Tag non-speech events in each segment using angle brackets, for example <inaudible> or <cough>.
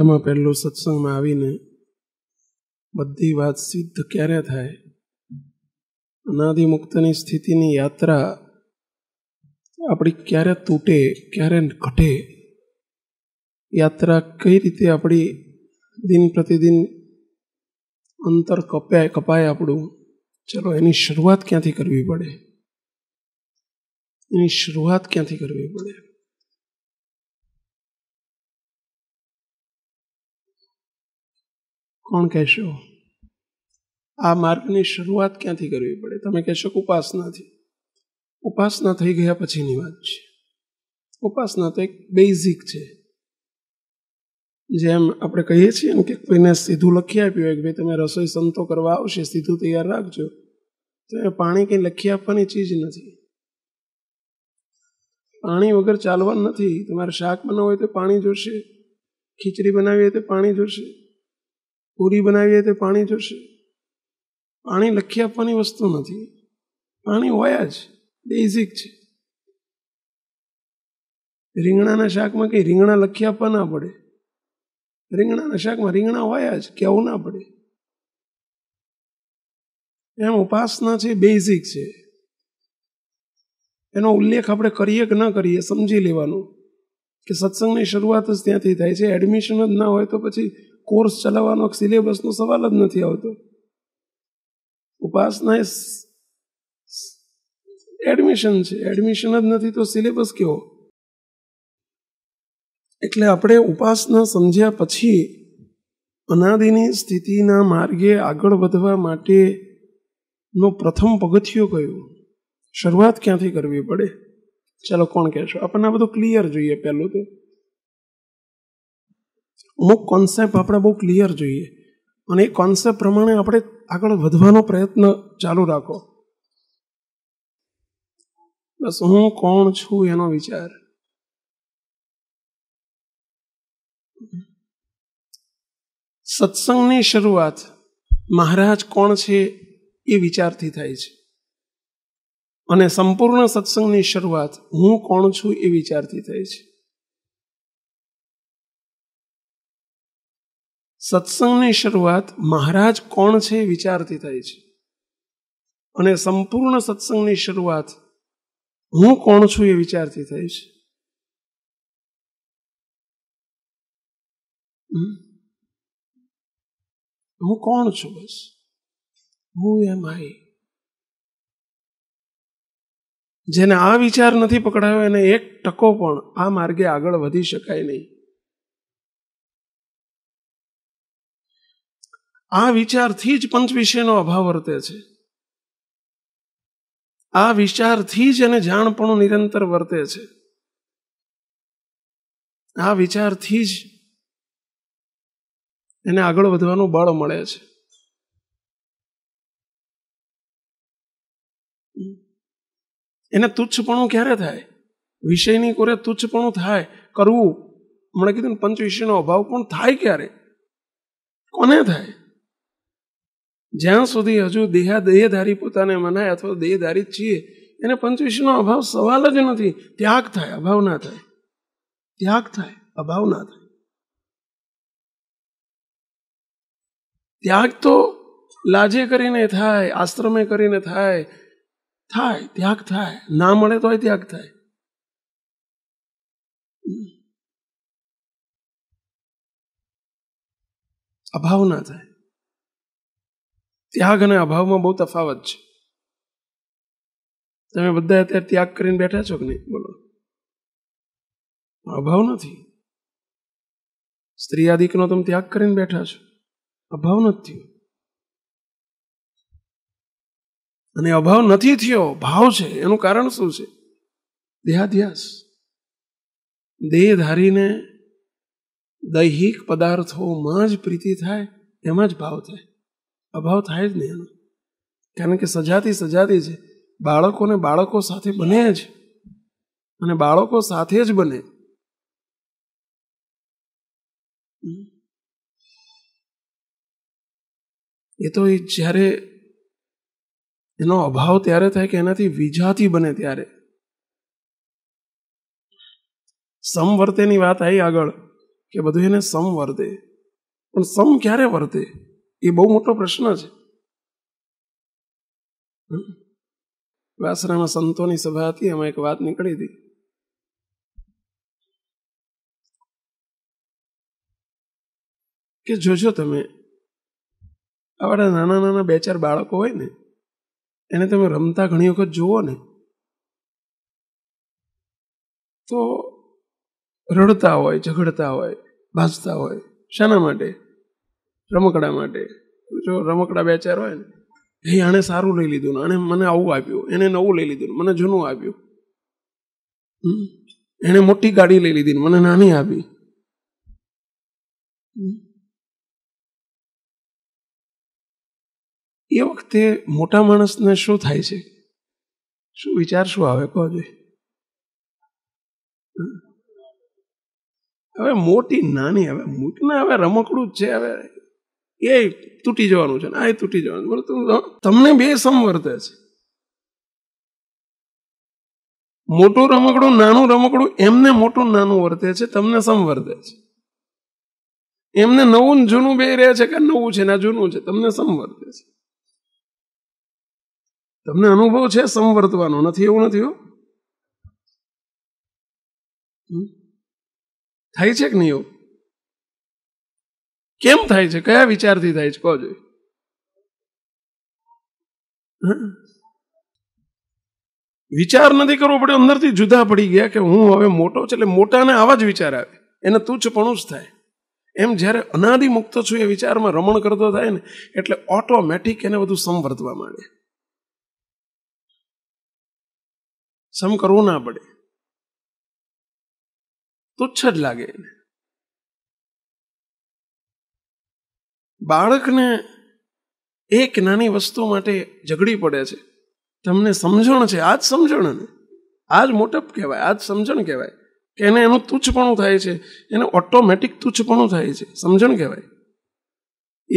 અમે પહેલો સત્સંગમાં આવીને બધી વાત સિદ્ધ કરે થાય નાદી મુક્તની સ્થિતિની યાત્રા આપડી ક્યારે તૂટે ક્યારેન કટે યાત્રા કઈ રીતે આપડી દિન પ્રતિદિન અંતર કપાય કપાય આપડું ચલો એની શરૂઆત ક્યાંથી કરવી પડે એની શરૂઆત ક્યાંથી કરવી પડે કોણ કહેશો આ માર્ગની શરૂઆત ક્યાંથી કરવી પડે તમે કહેશો કે ઉપાસનાથી ઉપાસના થઈ ગયા પછીની વાત છે ઉપાસના તો એક બેઝિક છે જેમ આપણે કહીએ છીએ ને કે કોઈને સીધું લખી આપ્યું હોય કે ભાઈ તમે રસોઈ સંતો કરવા આવશે સીધું તૈયાર રાખજો તો એ પાણી કંઈ લખી આપવાની ચીજ નથી પાણી વગર ચાલવાનું નથી તમારે શાક બનાવવું હોય તો પાણી જોશે ખીચડી બનાવી હોય તો પાણી જોશે પૂરી બનાવીએ તે પાણી જોશે પાણી લખી આપવાની વસ્તુ નથી પાણી હોય જ બેઝિક છે રીંગણાના શાકમાં કંઈ રીંગણા લખી આપવા ના પડે રીંગણાના શાકમાં રીંગણા હોય જ કહેવું ના પડે એમ ઉપાસના છે બેઝિક છે એનો ઉલ્લેખ આપણે કરીએ કે ન કરીએ સમજી લેવાનું કે સત્સંગની શરૂઆત જ ત્યાંથી થાય છે એડમિશન જ ના હોય તો પછી કોર્સ ચલાવવાનો સિલેબસનો સવાલ જ નથી આવતો ઉપાસના એ એડમિશન છે એડમિશન જ નથી તો સિલેબસ કેવો એટલે આપણે ઉપાસના સમજ્યા પછી અનાદિની સ્થિતિના માર્ગે આગળ વધવા માટેનો પ્રથમ પગથિયો કયો શરૂઆત ક્યાંથી કરવી પડે ચાલો કોણ કહેશો આપણને આ બધું ક્લિયર જોઈએ પહેલું તો અમુક કોન્સેપ્ટ આપણે બહુ ક્લિયર જોઈએ અને એ કોન્સેપ્ટ પ્રમાણે આપણે આગળ વધવાનો પ્રયત્ન ચાલુ રાખો બસ હું કોણ છું એનો વિચાર સત્સંગની શરૂઆત મહારાજ કોણ છે એ વિચારથી થાય છે અને સંપૂર્ણ સત્સંગની શરૂઆત હું કોણ છું એ વિચારથી થાય છે સત્સંગની શરૂઆત મહારાજ કોણ છે એ વિચારથી થાય છે અને સંપૂર્ણ સત્સંગની શરૂઆત હું કોણ છું એ વિચારથી થાય છે હું કોણ છું બસ હું એમ આઈ જેને આ વિચાર નથી પકડાયો એને એક ટકો પણ આ માર્ગે આગળ વધી શકાય નહીં આ વિચારથી જ પંચ વિષયનો અભાવ વર્તે છે આ વિચારથી જ એને જાણપણું નિરંતર વર્તે છે આ વિચારથી જ એને આગળ વધવાનું બળ મળે છે એને તુચ્છપણું ક્યારે થાય વિષયની કોરે તુચ્છપણું થાય કરવું હમણાં કીધું પંચ વિષયનો અભાવ પણ થાય ક્યારે કોને થાય જ્યાં સુધી હજુ દેહા દેહધારી પોતાને મનાય અથવા દેહધારી છીએ એને પંચવીસનો અભાવ સવાલ જ નથી ત્યાગ થાય અભાવ ના થાય ત્યાગ થાય અભાવ ના થાય ત્યાગ તો લાજે કરીને થાય આશ્રમે કરીને થાય થાય ત્યાગ થાય ના મળે તોય ત્યાગ થાય અભાવ ના થાય ત્યાગ અને અભાવમાં બહુ તફાવત છે તમે બધા અત્યારે ત્યાગ કરીને બેઠા છો કે નહીં બોલો અભાવ નથી સ્ત્રી આદિકનો તમે ત્યાગ કરીને બેઠા છો અભાવ નથી થયો અને અભાવ નથી થયો ભાવ છે એનું કારણ શું છે દેહાધ્યાસ દેહ ધારીને દૈહિક પદાર્થોમાં જ પ્રીતિ થાય એમાં જ ભાવ થાય અભાવ થાય જ નહીં એનો કારણ કે સજાતી સજાતી છે બાળકોને બાળકો સાથે બને જ અને બાળકો સાથે જ બને એ તો એ જ્યારે એનો અભાવ ત્યારે થાય કે એનાથી વિજાતી બને ત્યારે સમવર્તેની વાત આવી આગળ કે બધું એને સમવર્તે પણ સમ ક્યારે વર્તે એ બહુ મોટો પ્રશ્ન છે વાસરામાં સંતોની સભા હતી એમાં એક વાત નીકળી હતી કે જોજો તમે આવડા નાના નાના બે ચાર બાળકો હોય ને એને તમે રમતા ઘણી વખત જુઓ ને તો રડતા હોય ઝઘડતા હોય ભાજતા હોય શાના માટે રમકડા માટે જો રમકડા બે ચાર હોય ને એ આણે સારું લઈ લીધું ને આણે મને આવું આપ્યું એને નવું લઈ લીધું મને જૂનું આપ્યું એને મોટી ગાડી લઈ લીધી મને નાની આપી એ વખતે મોટા માણસને શું થાય છે શું વિચાર શું આવે કહો જોઈએ હવે મોટી નાની હવે મૂકને હવે રમકડું જ છે હવે એ તૂટી જવાનું છે ને આ તૂટી જવાનું તમને બે સમવર્તે છે મોટું રમકડું નાનું રમકડું એમને મોટું નાનું વર્તે છે તમને સમવર્તે છે એમને નવું જૂનું બે રહે છે કે નવું છે ને જૂનું છે તમને સમવર્તે છે તમને અનુભવ છે સમવર્તવાનો નથી એવું નથી એવું થાય છે કે નહીં એવું કેમ થાય છે કયા વિચારથી થાય છે કહો જોઈએ વિચાર નથી કરવો પડ્યો અંદરથી જુદા પડી ગયા કે હું હવે મોટો છે એટલે મોટાને આવા જ વિચાર આવે એને તુચ્છપણું જ થાય એમ જ્યારે અનાદિ મુક્ત છું એ વિચારમાં રમણ કરતો થાય ને એટલે ઓટોમેટિક એને બધું સંવર્ધવા માંડે સમ કરવું ના પડે તુચ્છ જ લાગે એને બાળકને એક નાની વસ્તુ માટે ઝઘડી પડે છે તમને સમજણ છે આ જ સમજણ ને આ જ મોટપ કહેવાય આ જ સમજણ કહેવાય કે એને એનું તુચ્છપણું થાય છે એને ઓટોમેટિક તુચ્છપણું થાય છે સમજણ કહેવાય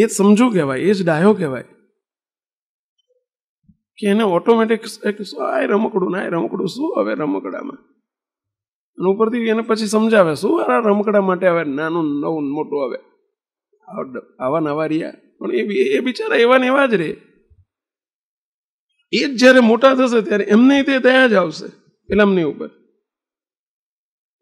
એ જ સમજવું કહેવાય એ જ ડાયો કહેવાય કે એને ઓટોમેટિક આ રમકડું ના રમકડું શું હવે રમકડામાં અને ઉપરથી એને પછી સમજાવે શું આ રમકડા માટે હવે નાનું નવું મોટું આવે આવા નવા રહ્યા પણ એ એ બિચારા એવા ને એવા જ રહે એ જ જ્યારે મોટા થશે ત્યારે એમને તે ત્યાં જ આવશે ફિલ્મની ઉપર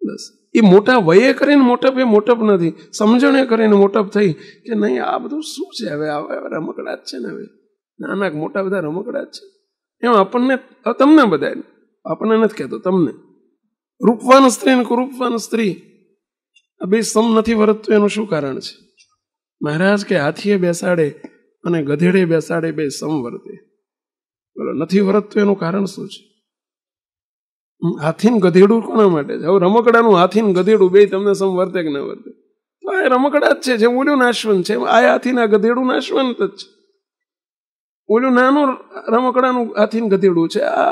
બસ એ મોટા વયે કરીને મોટપ એ મોટપ નથી સમજણે કરીને મોટપ થઈ કે નહીં આ બધું શું છે હવે આવા રમકડા જ છે ને હવે નાના મોટા બધા રમકડા જ છે એમ આપણને તમને બધા આપણને નથી કહેતો તમને રૂપવાન સ્ત્રી ને કુરૂપવાન સ્ત્રી આ બે સમ નથી વરતતું એનું શું કારણ છે મહારાજ કે હાથીએ બેસાડે અને ગધેડે બેસાડે બે સમવર્તે બોલો નથી વર્તતું એનું કારણ શું છે હાથીન ગધેડું કોના માટે છે હવે રમકડાનું હાથીન ગધેડું બે તમને સમવર્તે કે ના વર્તે તો આ રમકડા જ છે જે ઓલું નાશવંત છે આ હાથીના ગધેડું નાશવંત જ છે ઓલું નાનું રમકડાનું હાથીન ગધેડું છે આ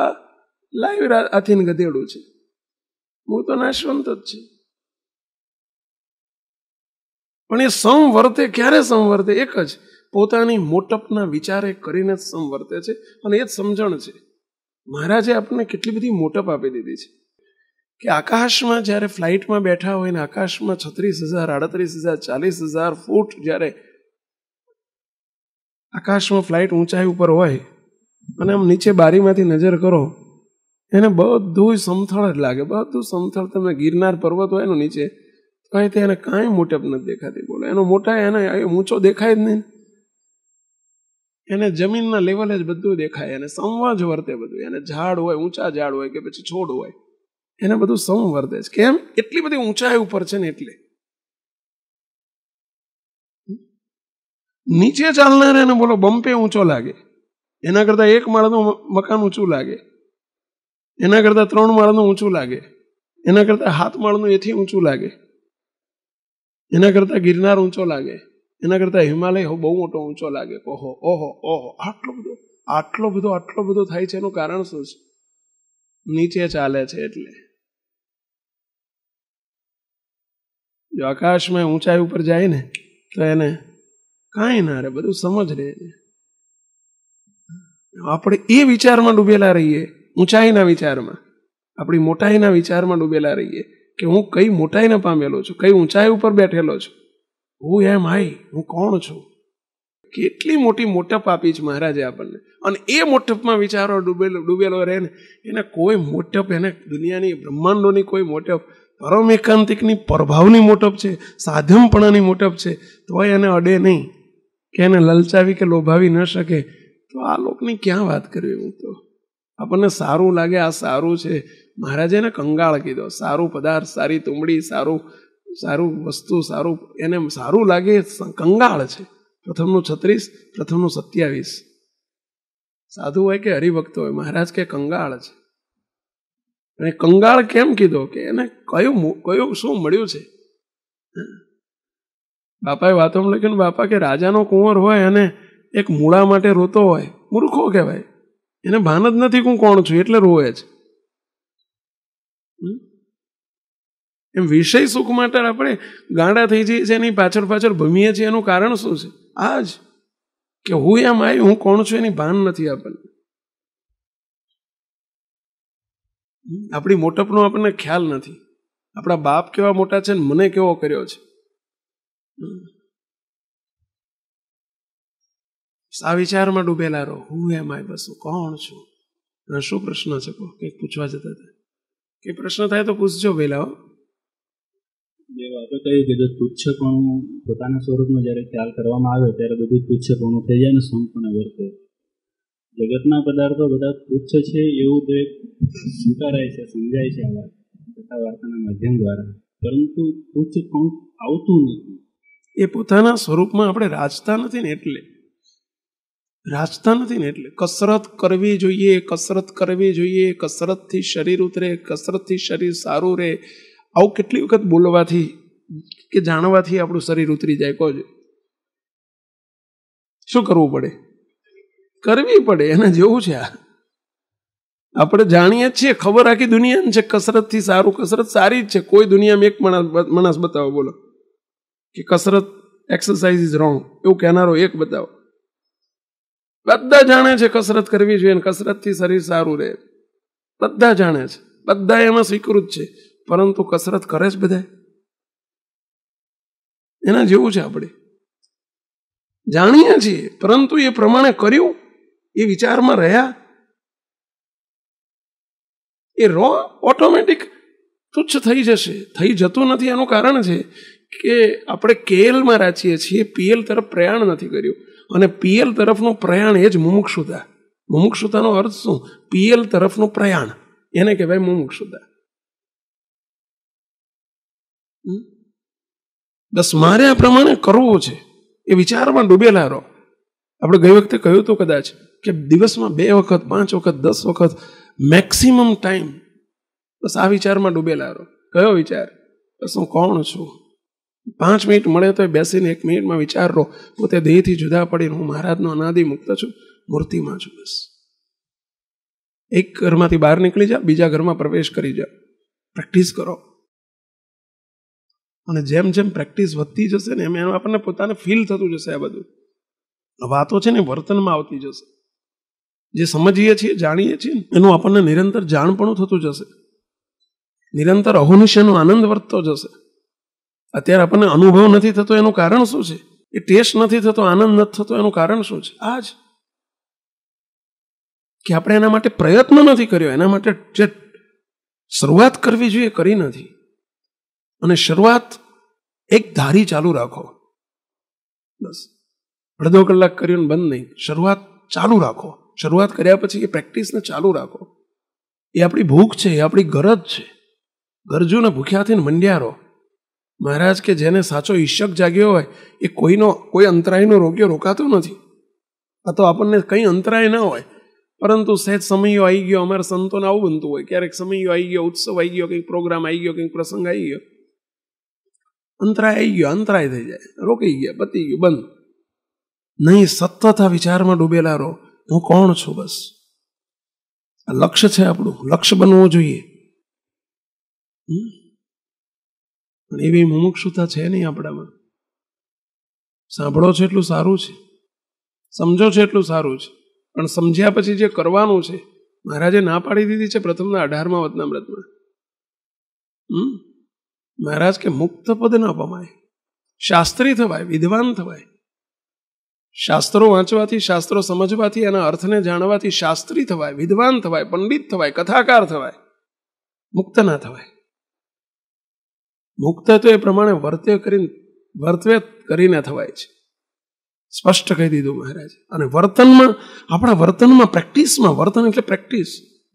લાઈવ હાથીન ગધેડું છે હું તો નાશવંત જ છે પણ એ સંવર્તે ક્યારે સંવર્તે એક જ પોતાની મોટપના વિચારે કરીને જ સંવર્તે છે અને એ જ સમજણ છે મહારાજે આપણને કેટલી બધી મોટપ આપી દીધી છે કે આકાશમાં જ્યારે ફ્લાઇટમાં બેઠા હોય ને આકાશમાં છત્રીસ હજાર આડત્રીસ હજાર ચાલીસ હજાર ફૂટ જ્યારે આકાશમાં ફ્લાઇટ ઊંચાઈ ઉપર હોય અને આમ નીચે બારીમાંથી નજર કરો એને બધું સમથળ જ લાગે બધું સમથળ તમે ગિરનાર પર્વત હોય એનું નીચે કઈ તે એને કાંઈ મોટેપ નથી દેખાતી બોલો એનો મોટા એને ઊંચો દેખાય જ નહીં એને જમીનના લેવલે જ બધું દેખાય એને સંવાજ વર્તે બધું એને ઝાડ હોય ઊંચા ઝાડ હોય કે પછી છોડ હોય એને બધું સમ વર્તે છે કેમ એટલી બધી ઊંચાઈ ઉપર છે ને એટલે નીચે ચાલનાર એને બોલો બમ્પે ઊંચો લાગે એના કરતા એક માળનું મકાન ઊંચું લાગે એના કરતા ત્રણ માળનું ઊંચું લાગે એના કરતા હાથ માળનું એથી ઊંચું લાગે એના કરતા ગિરનાર ઊંચો લાગે એના કરતા હિમાલય બહુ મોટો ઊંચો લાગે ઓહો ઓહો ઓહો આટલો બધો આટલો બધો આટલો બધો થાય છે એનું કારણ શું છે નીચે ચાલે છે એટલે જો આકાશમાં ઊંચાઈ ઉપર જાય ને તો એને કાંઈ ના રે બધું સમજ રહે આપણે એ વિચારમાં ડૂબેલા રહીએ ઊંચાઈના વિચારમાં આપણી મોટાઈના વિચારમાં ડૂબેલા રહીએ કે હું કઈ મોટાઈને પામેલો છું કઈ ઊંચાઈ ઉપર બેઠેલો છું હું એમ આઈ હું કોણ છું કેટલી મોટી મોટપ આપી છે મહારાજે આપણને અને એ મોટપમાં વિચારો ડૂબેલો ડૂબેલો રહે ને એને કોઈ મોટપ એને દુનિયાની બ્રહ્માંડોની કોઈ મોટપ પરમ એકાંતિકની પ્રભાવની મોટપ છે સાધમપણાની મોટપ છે તોય એને અડે નહીં કે એને લલચાવી કે લોભાવી ન શકે તો આ લોકની ક્યાં વાત કરવી હું તો આપણને સારું લાગે આ સારું છે મહારાજે એને કંગાળ કીધો સારું પદાર્થ સારી તુંબડી સારું સારું વસ્તુ સારું એને સારું લાગે કંગાળ છે પ્રથમનું છત્રીસ પ્રથમનું સત્યાવીસ સાધુ હોય કે હરિભક્તો હોય મહારાજ કે કંગાળ છે અને કંગાળ કેમ કીધો કે એને કયું કયું શું મળ્યું છે બાપાએ વાતોમાં લખ્યું બાપા કે રાજાનો કુંવર હોય અને એક મૂળા માટે રોતો હોય મૂર્ખો કહેવાય એને ભાન જ નથી હું કોણ છું એટલે રોવે છે એમ વિષય સુખ માટે આપણે ગાંડા થઈ જઈએ છીએ એની પાછળ પાછળ ભમીએ છીએ એનું કારણ શું છે આ જ કે હું એમ આવ્યું હું કોણ છું એની ભાન નથી આપણને આપણી મોટપનો આપણને ખ્યાલ નથી આપણા બાપ કેવા મોટા છે ને મને કેવો કર્યો છે આ વિચારમાં ડૂબેલા રહો હું એમ આય બસ કોણ છું શું પ્રશ્ન છે કહો પૂછવા જતા હતા કે પ્રશ્ન થાય તો પૂછજો પહેલા જે વાતો કહ્યું કે જો તુચ્છપણું પોતાના સ્વરૂપમાં જ્યારે ખ્યાલ કરવામાં આવે ત્યારે બધું તુચ્છપણું થઈ જાય ને સંપૂર્ણ વર્તે જગતના પદાર્થો બધા તુચ્છ છે એવું દરેક સ્વીકારાય છે સમજાય છે આ કથા વાર્તાના માધ્યમ દ્વારા પરંતુ તુચ્છપણું આવતું નથી એ પોતાના સ્વરૂપમાં આપણે રાજતા નથી ને એટલે રાજતા નથી ને એટલે કસરત કરવી જોઈએ કસરત કરવી જોઈએ કસરતથી શરીર ઉતરે કસરતથી શરીર સારું રહે આવું કેટલી વખત બોલવાથી કે જાણવાથી આપણું શરીર ઉતરી જાય કોઈ શું કરવું પડે કરવી પડે એને જેવું છે આ આપણે જાણીએ છીએ ખબર આખી દુનિયાને છે કસરતથી સારું કસરત સારી જ છે કોઈ દુનિયામાં એક માણસ માણસ બતાવો બોલો કે કસરત એક્સરસાઇઝ ઇઝ રોંગ એવું કહેનારો એક બતાવો બધા જાણે છે કસરત કરવી જોઈએ કસરતથી શરીર સારું રહે બધા જાણે છે બધા એમાં સ્વીકૃત છે પરંતુ કસરત કરે છે બધા એના જેવું છે આપણે જાણીએ છીએ પરંતુ એ પ્રમાણે કર્યું એ વિચારમાં રહ્યા એ રો ઓટોમેટિક તુચ્છ થઈ જશે થઈ જતું નથી એનું કારણ છે કે આપણે કેએલમાં રાચીએ છીએ પીએલ તરફ પ્રયાણ નથી કર્યું અને પીએલ તરફનું પ્રયાણ એ જ મુમુક્ષુતા મુમુક્ષુતાનો અર્થ શું પીએલ તરફનું પ્રયાણ એને કહેવાય મુમુક્ષુતા બસ મારે આ પ્રમાણે કરવું છે એ વિચારમાં ડૂબેલા રહો આપણે ગઈ વખતે કહ્યું હતું કદાચ કે દિવસમાં બે વખત પાંચ વખત દસ વખત મેક્સિમમ ટાઈમ બસ આ વિચારમાં ડૂબેલા રહો કયો વિચાર બસ હું કોણ છું પાંચ મિનિટ મળે તો બેસીને એક મિનિટમાં વિચારો હું તે દેહથી જુદા પડીને હું મહારાજનો અનાદિ મુક્ત છું મૂર્તિમાં છું બસ એક ઘરમાંથી બહાર નીકળી જા બીજા ઘરમાં પ્રવેશ કરી જા પ્રેક્ટિસ કરો અને જેમ જેમ પ્રેક્ટિસ વધતી જશે ને એમ એમ આપણને પોતાને ફીલ થતું જશે આ બધું વાતો છે ને વર્તનમાં આવતી જશે જે સમજીએ છીએ જાણીએ છીએ એનું આપણને નિરંતર જાણપણું થતું જશે નિરંતર અહોનિશાનો આનંદ વર્તતો જશે અત્યારે આપણને અનુભવ નથી થતો એનું કારણ શું છે એ ટેસ્ટ નથી થતો આનંદ નથી થતો એનું કારણ શું છે આ જ કે આપણે એના માટે પ્રયત્ન નથી કર્યો એના માટે જે શરૂઆત કરવી જોઈએ કરી નથી અને શરૂઆત એક ધારી ચાલુ રાખો બસ અડધો કલાક કર્યો બંધ નહીં શરૂઆત ચાલુ રાખો શરૂઆત કર્યા પછી એ પ્રેક્ટિસને ચાલુ રાખો એ આપણી ભૂખ છે એ આપણી ગરજ છે ગરજુને ભૂખ્યાથી મંડ્યારો મહારાજ કે જેને સાચો ઈશક જાગ્યો હોય એ કોઈનો કોઈ અંતરાયનો રોગ્યો રોકાતો નથી આ તો આપણને કંઈ અંતરાય ન હોય પરંતુ સહેજ સમયો આવી ગયો અમારે સંતોને આવું બનતું હોય ક્યારેક સમયો આવી ગયો ઉત્સવ આવી ગયો કંઈક પ્રોગ્રામ આવી ગયો કંઈક પ્રસંગ આવી ગયો અંતરાય આવી ગયો અંતરાય થઈ જાય રોકી ગયા પતી ગયું બંધ નહીં સતત આ વિચારમાં ડૂબેલા રહો હું કોણ છું બસ આ લક્ષ્ય છે આપણું લક્ષ્ય બનવું જોઈએ પણ એવી મુમુક્ષુતા છે નહીં આપણામાં સાંભળો છે એટલું સારું છે સમજો છે એટલું સારું છે પણ સમજ્યા પછી જે કરવાનું છે મહારાજે ના પાડી દીધી છે પ્રથમના અઢારમાં વતનામ્રતમાં હમ મહારાજ કે મુક્ત પદ ન પમાય શાસ્ત્રી થવાય વિદ્વાન થવાય શાસ્ત્રો વાંચવાથી શાસ્ત્રો સમજવાથી એના અર્થને જાણવાથી શાસ્ત્રી થવાય વિદ્વાન થવાય પંડિત થવાય કથાકાર થવાય મુક્ત ના થવાય મુક્ત તો એ પ્રમાણે વર્તે કરીને વર્તવે કરીને થવાય છે સ્પષ્ટ કહી દીધું મહારાજ અને વર્તનમાં આપણા વર્તનમાં પ્રેક્ટિસમાં વર્તન એટલે પ્રેક્ટિસ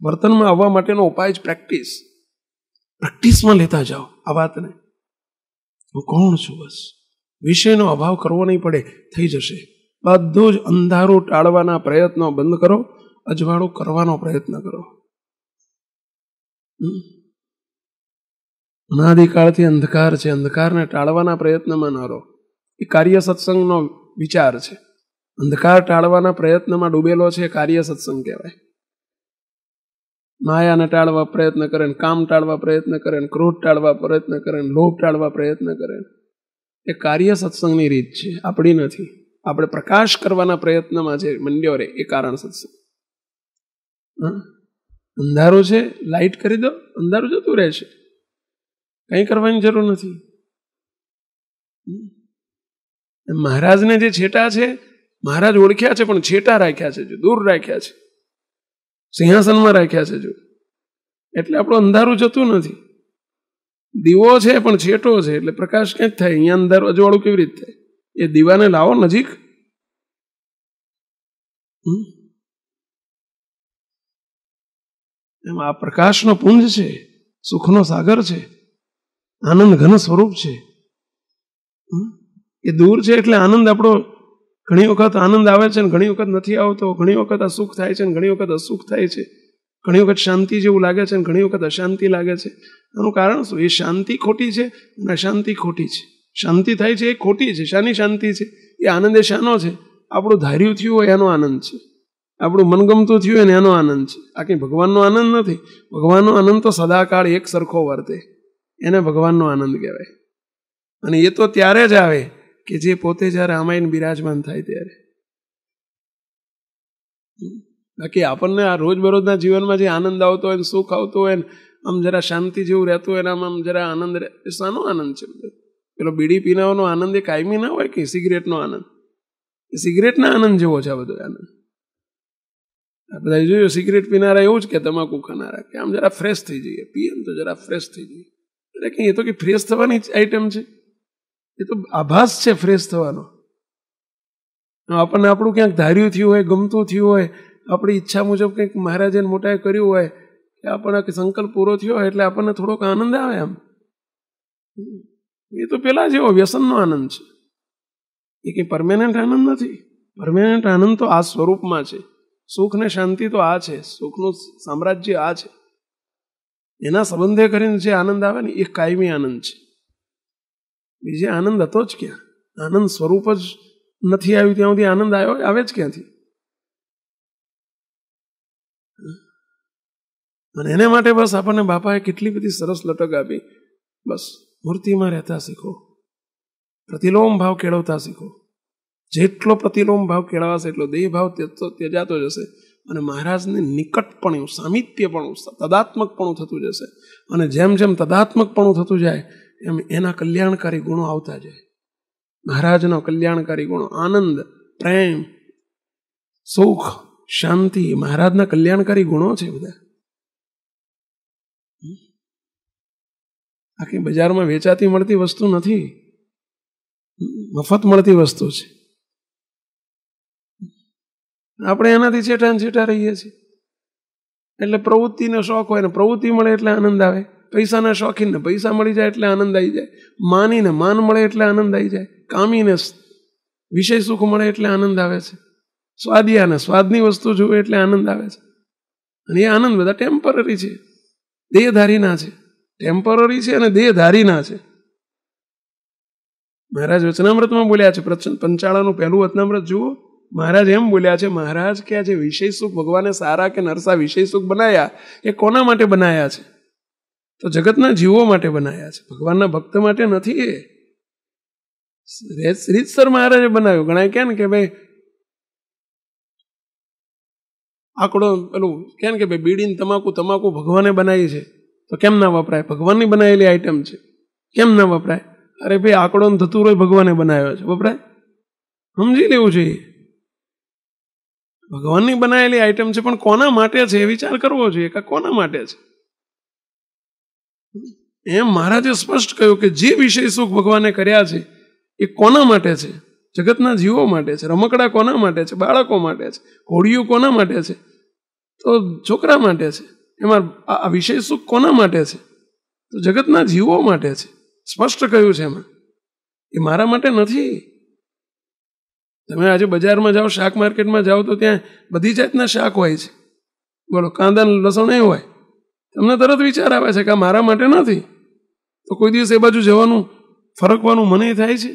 વર્તનમાં આવવા માટેનો ઉપાય જ પ્રેક્ટિસ પ્રેક્ટિસમાં લેતા જાઓ આ વાતને હું કોણ છું બસ વિષયનો અભાવ કરવો નહીં પડે થઈ જશે બધું જ અંધારું ટાળવાના પ્રયત્નો બંધ કરો અજવાળું કરવાનો પ્રયત્ન કરો હમ અનાદિકાળથી અંધકાર છે અંધકારને ટાળવાના પ્રયત્નમાં ન રહો એ કાર્ય સત્સંગનો વિચાર છે અંધકાર ટાળવાના પ્રયત્નમાં ડૂબેલો છે કાર્ય સત્સંગ કહેવાય માયાને ટાળવા પ્રયત્ન કરે ને કામ ટાળવા પ્રયત્ન કરે ને ક્રોધ ટાળવા પ્રયત્ન કરે ને લોભ ટાળવા પ્રયત્ન કરે એ કાર્ય સત્સંગની રીત છે આપણી નથી આપણે પ્રકાશ કરવાના પ્રયત્નમાં જે મંડ્યો રે એ કારણ સત્સંગ અંધારું છે લાઇટ કરી દો અંધારું જતું રહેશે કંઈ કરવાની જરૂર નથી મહારાજને જે છેટા છે મહારાજ ઓળખ્યા છે પણ છેટા રાખ્યા છે જો દૂર રાખ્યા છે સિંહાસનમાં રાખ્યા છે જો એટલે આપણું અંધારું જતું નથી દીવો છે પણ છેટો છે એટલે પ્રકાશ કંઈ થાય અહીંયા અંધારું અજવાળું કેવી રીતે થાય એ દીવાને લાવો નજીક એમ આ પ્રકાશનો પુંજ છે સુખનો સાગર છે આનંદ ઘન સ્વરૂપ છે એ દૂર છે એટલે આનંદ આપણો ઘણી વખત આનંદ આવે છે ને ઘણી વખત નથી આવતો ઘણી વખત અસુખ થાય છે ને ઘણી વખત અસુખ થાય છે ઘણી વખત શાંતિ જેવું લાગે છે ને ઘણી વખત અશાંતિ લાગે છે એનું કારણ શું એ શાંતિ ખોટી છે અને અશાંતિ ખોટી છે શાંતિ થાય છે એ ખોટી છે શાની શાંતિ છે એ આનંદ એ શાનો છે આપણું ધાર્યું થયું હોય એનો આનંદ છે આપણું મનગમતું થયું હોય ને એનો આનંદ છે આ કંઈ ભગવાનનો આનંદ નથી ભગવાનનો આનંદ તો સદાકાળ એક સરખો વર્તે એને ભગવાનનો આનંદ કહેવાય અને એ તો ત્યારે જ આવે કે જે પોતે જ્યારે રામાયણ બિરાજમાન થાય ત્યારે બાકી આપણને આ રોજબરોજના જીવનમાં જે આનંદ આવતો હોય સુખ આવતો હોય ને આમ જરા શાંતિ જેવું રહેતું હોય આમ આમ જરા આનંદ એ શાનો આનંદ છે પેલો બીડી પીનાવાનો આનંદ એ કાયમી ના હોય કે સિગરેટનો આનંદ એ સિગરેટના આનંદ જેવો છે આ બધો આનંદ આ બધા જોયું સિગરેટ પીનારા એવું જ કે તમાકુ ખાનારા કે આમ જરા ફ્રેશ થઈ જઈએ પીએ તો જરા ફ્રેશ થઈ જઈએ એટલે કે એ તો કે ફ્રેશ થવાની જ આઈટમ છે એ તો આભાસ છે ફ્રેશ થવાનો આપણને આપણું ક્યાંક ધાર્યું થયું હોય ગમતું થયું હોય આપણી ઈચ્છા મુજબ કંઈક મહારાજે મોટાએ કર્યું હોય કે આપણને સંકલ્પ પૂરો થયો હોય એટલે આપણને થોડોક આનંદ આવે એમ એ તો પેલા જેવો વ્યસનનો આનંદ છે એ કંઈ પરમેનન્ટ આનંદ નથી પરમેનન્ટ આનંદ તો આ સ્વરૂપમાં છે સુખ ને શાંતિ તો આ છે સુખનું સામ્રાજ્ય આ છે એના સંબંધે કરીને જે આનંદ આવે ને એ કાયમી આનંદ છે બીજે આનંદ હતો જ ક્યાં આનંદ સ્વરૂપ જ નથી આવ્યું ત્યાં સુધી આનંદ આવ્યો આવે જ ક્યાંથી અને એને માટે બસ આપણને બાપાએ કેટલી બધી સરસ લટક આપી બસ મૂર્તિમાં રહેતા શીખો પ્રતિલોમ ભાવ કેળવતા શીખો જેટલો પ્રતિલોમ ભાવ કેળવાશે એટલો દેહ ભાવ ત્યજાતો જશે અને મહારાજને નિકટપણું સામિત્યપણું તદાત્મકપણું થતું જશે અને જેમ જેમ તદાત્મકપણું થતું જાય એમ એના કલ્યાણકારી ગુણો આવતા જાય મહારાજનો કલ્યાણકારી ગુણો આનંદ પ્રેમ સુખ શાંતિ મહારાજના કલ્યાણકારી ગુણો છે બધા આખી બજારમાં વેચાતી મળતી વસ્તુ નથી મફત મળતી વસ્તુ છે આપણે એનાથી છેઠાને છેઠા રહીએ છીએ એટલે પ્રવૃત્તિનો શોખ હોય ને પ્રવૃત્તિ મળે એટલે આનંદ આવે પૈસાના શોખીનને પૈસા મળી જાય એટલે આનંદ આવી જાય માનીને માન મળે એટલે આનંદ આવી જાય કામીને વિષય સુખ મળે એટલે આનંદ આવે છે સ્વાદિયાને સ્વાદની વસ્તુ જુએ એટલે આનંદ આવે છે અને એ આનંદ બધા ટેમ્પરરી છે દેહધારીના છે ટેમ્પરરી છે અને દેહધારીના છે મહારાજ વચનામૃતમાં બોલ્યા છે પ્રચંદ પંચાળાનું પહેલું વચનામૃત જુઓ મહારાજ એમ બોલ્યા છે મહારાજ કે આજે વિષય સુખ ભગવાને સારા કે નરસા વિષય સુખ બનાવ્યા એ કોના માટે બનાવ્યા છે તો જગતના જીવો માટે બનાવ્યા છે ભગવાનના ભક્ત માટે નથી એ રીતસર મહારાજે બનાવ્યું ગણાય કે ને કે ભાઈ આંકડો પેલું કે ને કે ભાઈ બીડીને તમાકુ તમાકુ ભગવાને બનાવી છે તો કેમ ના વપરાય ભગવાનની બનાવેલી આઈટમ છે કેમ ના વપરાય અરે ભાઈ આંકડો ધતુરો ભગવાને બનાવ્યો છે વપરાય સમજી લેવું જોઈએ ભગવાનની બનાવેલી આઈટમ છે પણ કોના માટે છે એ વિચાર કરવો જોઈએ કે કોના માટે છે એમ મહારાજે સ્પષ્ટ કહ્યું કે જે વિષય સુખ ભગવાને કર્યા છે એ કોના માટે છે જગતના જીવો માટે છે રમકડા કોના માટે છે બાળકો માટે છે હોડીઓ કોના માટે છે તો છોકરા માટે છે એમાં આ વિષય સુખ કોના માટે છે તો જગતના જીવો માટે છે સ્પષ્ટ કહ્યું છે એમાં એ મારા માટે નથી તમે આજે બજારમાં જાઓ શાક માર્કેટમાં જાઓ તો ત્યાં બધી જાતના શાક હોય છે બોલો કાંદા લસણ એ હોય તમને તરત વિચાર આવે છે કે આ મારા માટે નથી તો કોઈ દિવસ એ બાજુ જવાનું ફરકવાનું મને થાય છે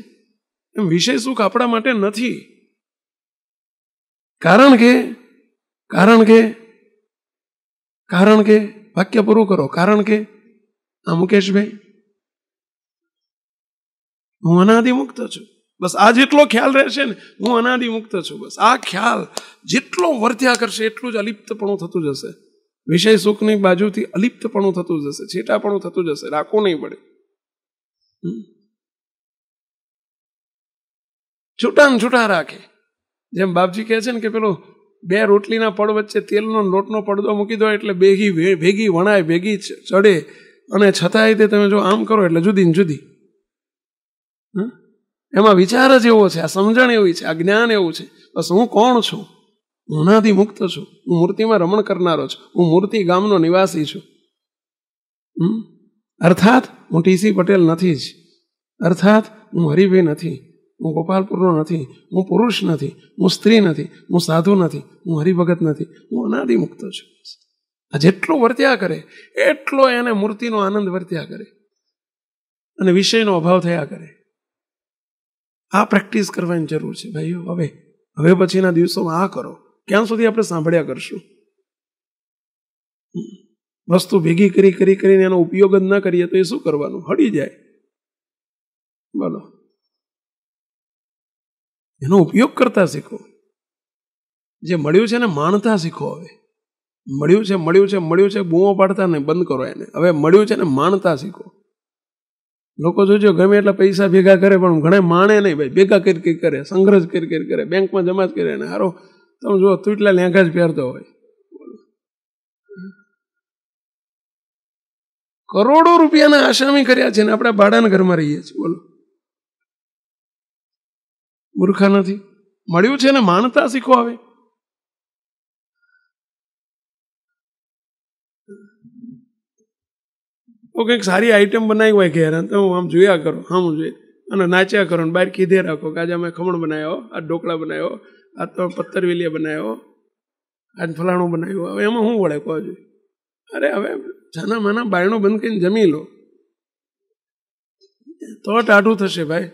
એમ વિષય સુખ આપણા માટે નથી કારણ કે કારણ કે કારણ કે વાક્ય પૂરું કરો કારણ કે આ મુકેશભાઈ હું મુક્ત છું બસ આ જેટલો ખ્યાલ રહેશે ને હું અનાદી મુક્ત છું બસ આ ખ્યાલ જેટલો વર્ત્યા કરશે એટલું જ અલિપ્તપણું થતું જશે વિષય સુખની બાજુથી અલિપ્તપણું થતું જશે છેટાપણું થતું જશે રાખવું નહીં પડે છૂટા ને છૂટા રાખે જેમ બાપજી કહે છે ને કે પેલો બે રોટલીના પડ વચ્ચે તેલનો લોટનો પડદો મૂકી દો એટલે ભેગી ભેગી વણાય ભેગી ચડે અને છતાંય તે તમે જો આમ કરો એટલે જુદી ને જુદી હા એમાં વિચાર જ એવો છે આ સમજણ એવી છે આ જ્ઞાન એવું છે બસ હું કોણ છું હુંનાથી મુક્ત છું હું મૂર્તિમાં રમણ કરનારો છું હું મૂર્તિ ગામનો નિવાસી છું અર્થાત હું ટીસી પટેલ નથી જ અર્થાત હું હરિભાઈ નથી હું ગોપાલપુરનો નથી હું પુરુષ નથી હું સ્ત્રી નથી હું સાધુ નથી હું હરિભગત નથી હું અનાદિ મુક્ત છું આ જેટલો વર્ત્યા કરે એટલો એને મૂર્તિનો આનંદ વર્ત્યા કરે અને વિષયનો અભાવ થયા કરે આ પ્રેક્ટિસ કરવાની જરૂર છે ભાઈઓ હવે હવે પછીના દિવસોમાં આ કરો ક્યાં સુધી આપણે સાંભળ્યા કરશું વસ્તુ ભેગી કરી કરી કરીને એનો ઉપયોગ જ ના કરીએ તો એ શું કરવાનું હળી જાય બોલો એનો ઉપયોગ કરતા શીખો જે મળ્યું છે ને માણતા શીખો હવે મળ્યું છે મળ્યું છે મળ્યું છે બૂમો પાડતા નહીં બંધ કરો એને હવે મળ્યું છે ને માણતા શીખો લોકો જોજો ગમે એટલા પૈસા ભેગા કરે પણ ઘણા માણે નહીં ભાઈ ભેગા કરી કરી કરે સંગ્રહ કરી કરી કરે બેંકમાં જમા જ કરે ને હારો તમે જુઓ તું એટલા લેંઘા જ પહેરતો હોય કરોડો રૂપિયાના આસામી કર્યા છે ને આપણે ભાડાના ઘરમાં રહીએ છીએ બોલો મૂર્ખા નથી મળ્યું છે ને માનતા શીખો આવે તો કંઈક સારી આઈટમ બનાવી હોય ઘેર તો હું આમ જોયા કરો આમ જોઈએ અને નાચ્યા કરો ને બહાર કીધે રાખો કે આજે અમે ખમણ બનાવ્યો આ ઢોકળા બનાવ્યો આ તો પથ્થર બનાવ્યો આજ ફલાણું બનાવ્યું હવે એમાં શું વળે કહો જોઈએ અરે હવે જાના માના બાયણો બંધ કરીને જમી લો તો ટાઢું થશે ભાઈ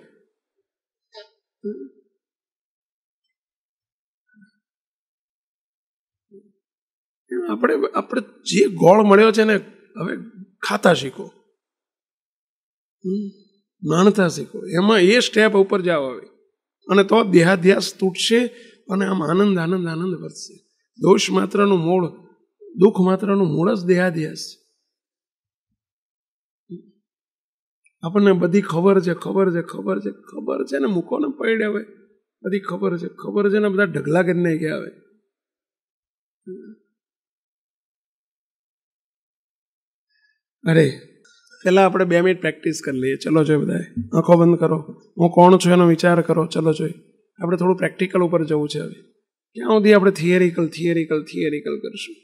આપણે આપણે જે ગોળ મળ્યો છે ને હવે ખાતા શીખો માણતા શીખો એમાં એ સ્ટેપ ઉપર જાઓ આવે અને તો દેહાધ્યાસ તૂટશે અને આમ આનંદ આનંદ આનંદ વધશે દોષ માત્રનું મૂળ દુઃખ માત્રનું મૂળ જ દેહાધ્યાસ છે આપણને બધી ખબર છે ખબર છે ખબર છે ખબર છે ને મૂકો ને પડે હવે બધી ખબર છે ખબર છે ને બધા ઢગલા કરીને ગયા આવે અરે પહેલાં આપણે બે મિનિટ પ્રેક્ટિસ કરી લઈએ ચલો જોઈએ બધાએ આંખો બંધ કરો હું કોણ છું એનો વિચાર કરો ચલો જોઈએ આપણે થોડું પ્રેક્ટિકલ ઉપર જવું છે હવે ક્યાં સુધી આપણે થિયરિકલ થિયરિકલ થિયરિકલ કરીશું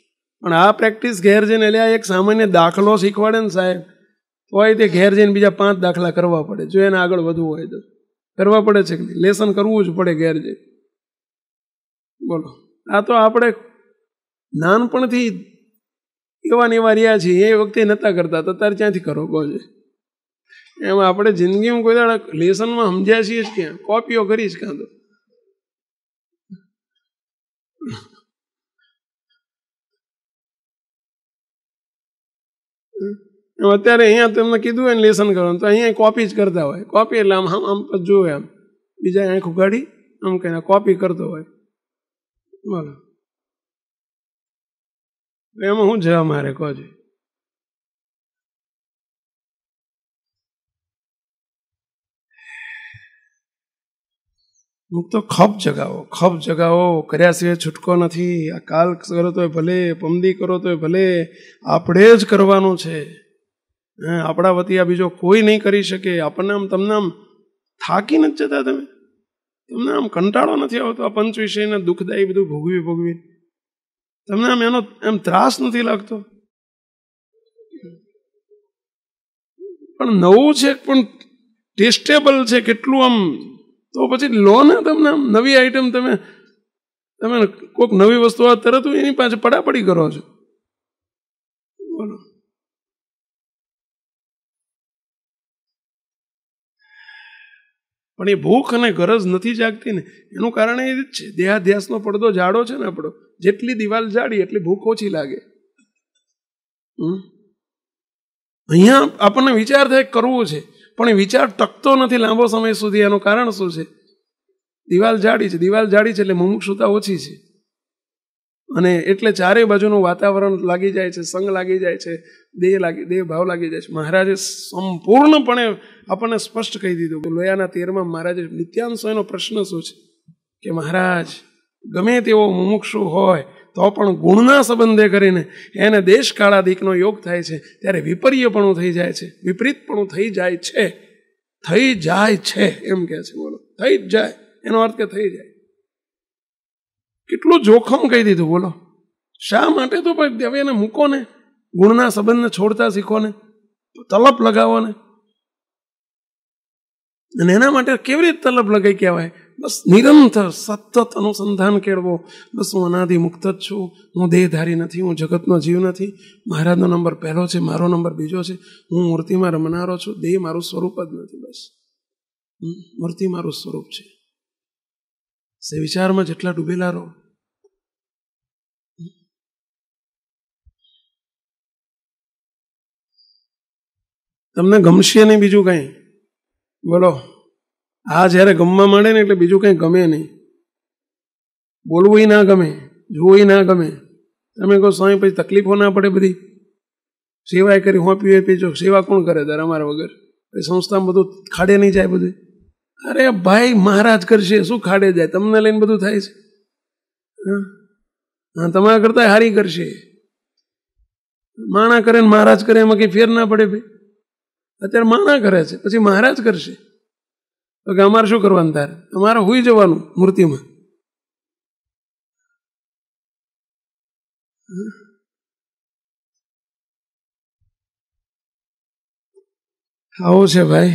પણ આ પ્રેક્ટિસ ઘેર જઈને આ એક સામાન્ય દાખલો શીખવાડે ને સાહેબ તો તોય તે ઘેર જઈને બીજા પાંચ દાખલા કરવા પડે જો એને આગળ વધવું હોય તો કરવા પડે છે કે લેસન કરવું જ પડે ઘેર જઈને બોલો આ તો આપણે નાનપણથી એવા ને એવા રહ્યા છીએ એ વખતે નહોતા કરતા તો તારે ક્યાંથી કરો કહો છે એમાં આપણે જિંદગીમાં કોઈ દાડા લેસનમાં સમજ્યા છીએ જ ક્યાં કોપીઓ કરીશ કાં તો અત્યારે અહીંયા તમને કીધું હોય ને લેસન કરવાનું તો અહીંયા કોપી જ કરતા હોય કોપી એટલે આમ આમ આમ જોવે આમ બીજા આંખ ઉગાડી આમ કહીને કોપી કરતો હોય બોલો એમાં શું છે અમારે કોજે હું તો ખપ જગાવો ખપ જગાવો કર્યા સિવાય છૂટકો નથી આ કાલ કરો તો ભલે પમદી કરો તો ભલે આપણે જ કરવાનું છે આપણા વતી આ બીજો કોઈ નહીં કરી શકે આપણને આમ તમને આમ થાકી નથી જતા તમે તમને આમ કંટાળો નથી આવતો આ પંચ વિષયને દુઃખદાયી બધું ભોગવી ભોગવી તમને આમ એનો એમ ત્રાસ નથી લાગતો પણ નવું છે પણ ટેસ્ટેબલ છે કેટલું આમ તો પછી લો ને તમને આમ નવી આઈટમ તમે તમે કોઈક નવી વસ્તુ તરત એની પાસે પડાપડી કરો છો પણ એ ભૂખ અને ગરજ નથી જાગતી ને એનું કારણ એ જ છે દેહાધ્યાસનો પડદો જાડો છે ને આપણો જેટલી દિવાલ જાડી એટલી ભૂખ ઓછી લાગે અહીંયા આપણને વિચાર થાય કરવું છે પણ એ વિચાર ટકતો નથી લાંબો સમય સુધી એનું કારણ શું છે દિવાલ જાડી છે દિવાલ જાડી છે એટલે મુમુક્ષુતા ઓછી છે અને એટલે ચારે બાજુનું વાતાવરણ લાગી જાય છે સંગ લાગી જાય છે દેહ લાગી દેહ ભાવ લાગી જાય છે મહારાજે સંપૂર્ણપણે આપણને સ્પષ્ટ કહી દીધું કે લોયાના તેરમાં મહારાજે નિત્યાંશો પ્રશ્ન શું છે કે મહારાજ ગમે તેવો મુમુક્ષુ હોય તો પણ ગુણના સંબંધે કરીને એને દેશ દેશકાળાદિકનો યોગ થાય છે ત્યારે વિપર્યપણું થઈ જાય છે વિપરીતપણું થઈ જાય છે થઈ જાય છે એમ કહે છે બોલો થઈ જ જાય એનો અર્થ કે થઈ જાય કેટલું જોખમ કહી દીધું બોલો શા માટે તો ભાઈ હવે એને મૂકો ને ગુણના સંબંધને છોડતા શીખો ને તલપ લગાવો ને અને એના માટે કેવી રીતે તલપ લગાઈ કહેવાય બસ નિરંતર સતત અનુસંધાન કેળવો બસ હું અનાદિ મુક્ત જ છું હું દેહધારી નથી હું જગતનો જીવ નથી મહારાજનો નંબર પહેલો છે મારો નંબર બીજો છે હું મૂર્તિમાં રમનારો છું દેહ મારું સ્વરૂપ જ નથી બસ મૂર્તિ મારું સ્વરૂપ છે સે વિચારમાં જેટલા ડૂબેલા રહો તમને ગમશે નહીં બીજું કંઈ બોલો આ જ્યારે ગમવા માંડે ને એટલે બીજું કંઈ ગમે નહીં બોલવું ના ગમે જોવું ના ગમે તમે કહો સ્વામી પછી તકલીફો ના પડે બધી સેવા કરી હું પીવે પીજો સેવા કોણ કરે તારે અમારા વગર સંસ્થામાં બધું ખાડે નહીં જાય બધું અરે ભાઈ મહારાજ કરશે શું ખાડે જાય તમને લઈને બધું થાય છે હા તમારા કરતાં હારી કરશે માણા કરે ને મહારાજ કરે એમાં કંઈ ફેર ના પડે ભાઈ અત્યારે માણા કરે છે પછી મહારાજ કરશે તો કે અમારે શું કરવાનું તારે અમારે હોઈ જવાનું મૂર્તિમાં આવો છે ભાઈ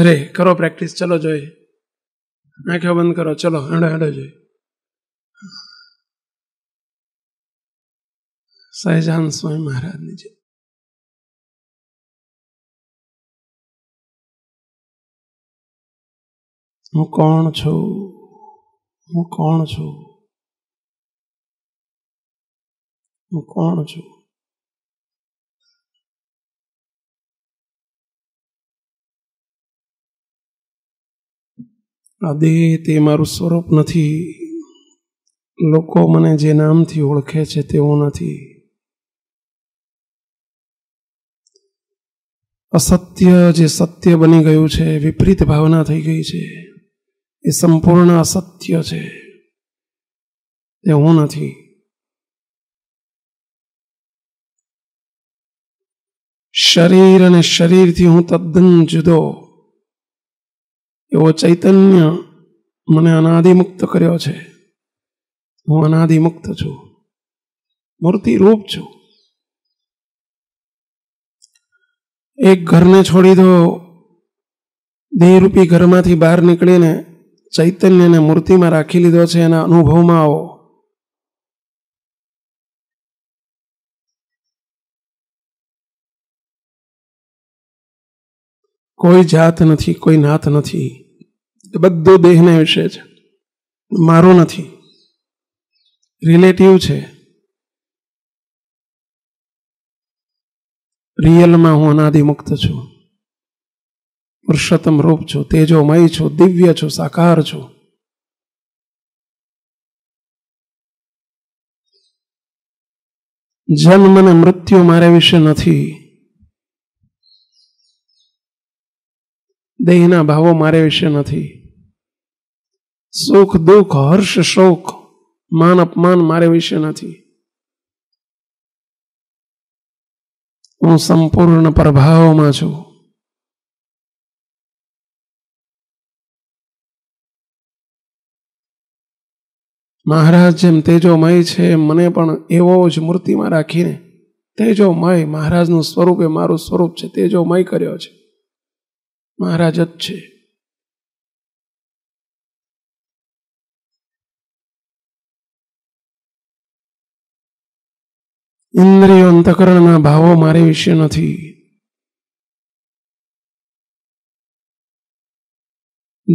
અરે કરો પ્રેક્ટિસ ચલો જોઈએ આંખો બંધ કરો ચલો હડો હડો જોઈએ સહજાન સ્વામી મહારાજની છે હું કોણ છું હું કોણ છું હું કોણ છું આ તે મારું સ્વરૂપ નથી લોકો મને જે નામથી ઓળખે છે તેવું નથી અસત્ય જે સત્ય બની ગયું છે વિપરીત ભાવના થઈ ગઈ છે એ સંપૂર્ણ અસત્ય છે તે હું નથી શરીર અને શરીરથી હું તદ્દન જુદો એવો ચૈતન્ય મને અનાદિમુક્ત કર્યો છે હું અનાદિમુક્ત છું મૂર્તિ રૂપ છું એક ઘરને છોડી દો દેહરૂપી ઘરમાંથી બહાર નીકળીને ચૈતન્યને મૂર્તિમાં રાખી લીધો છે એના અનુભવમાં આવો કોઈ જાત નથી કોઈ નાત નથી એ બધો દેહને વિશે છે મારો નથી રિલેટિવ છે રિયલમાં હું અનાદિમુક્ત છું પુરુષોત્તમ રૂપ છું તેજોમય છું દિવ્ય છું સાકાર છું જન્મ અને મૃત્યુ મારે વિશે નથી દેહના ભાવો મારે વિશે નથી સુખ દુઃખ હર્ષ શોક માન અપમાન મારે વિશે નથી હું સંપૂર્ણ પ્રભાવમાં છું મહારાજ જેમ તેજોમય છે મને પણ એવો જ મૂર્તિમાં રાખીને તેજોમય મહારાજનું સ્વરૂપ એ મારું સ્વરૂપ છે તેજોમય કર્યો છે મહારાજ જ છે ઇન્દ્રિયો અંતકરણના ભાવો મારે વિશે નથી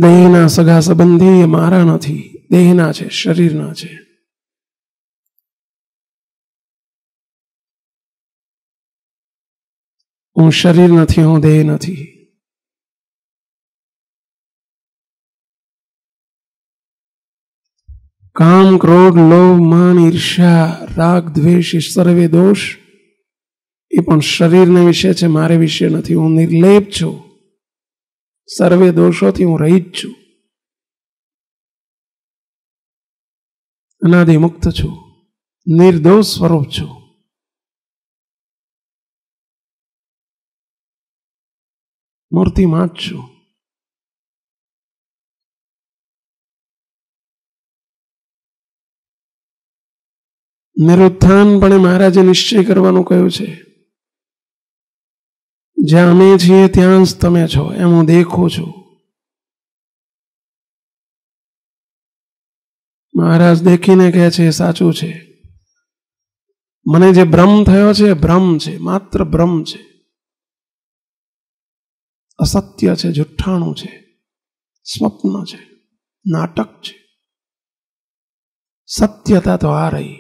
દેહના સગા સંબંધી એ મારા નથી દેહના છે શરીરના છે હું શરીર નથી હું દેહ નથી કામ ક્રોધ લોભ માન ઈર્ષ્યા રાગ દ્વેષ સર્વે દોષ એ પણ શરીરને વિશે છે મારે વિશે નથી હું નિર્લેપ છું સર્વે દોષોથી હું રહી જ છું અનાદિ મુક્ત છું નિર્દોષ સ્વરૂપ છું મૂર્તિમાં જ છું નિરુત્થાન પણ મહારાજે નિશ્ચય કરવાનું કહ્યું છે જ્યાં અમે છીએ ત્યાં જ તમે છો એમ હું દેખું છું મહારાજ દેખીને કહે છે સાચું છે મને જે ભ્રમ થયો છે ભ્રમ છે માત્ર ભ્રમ છે અસત્ય છે જુઠ્ઠાણું છે સ્વપ્ન છે નાટક છે સત્યતા તો આ રહી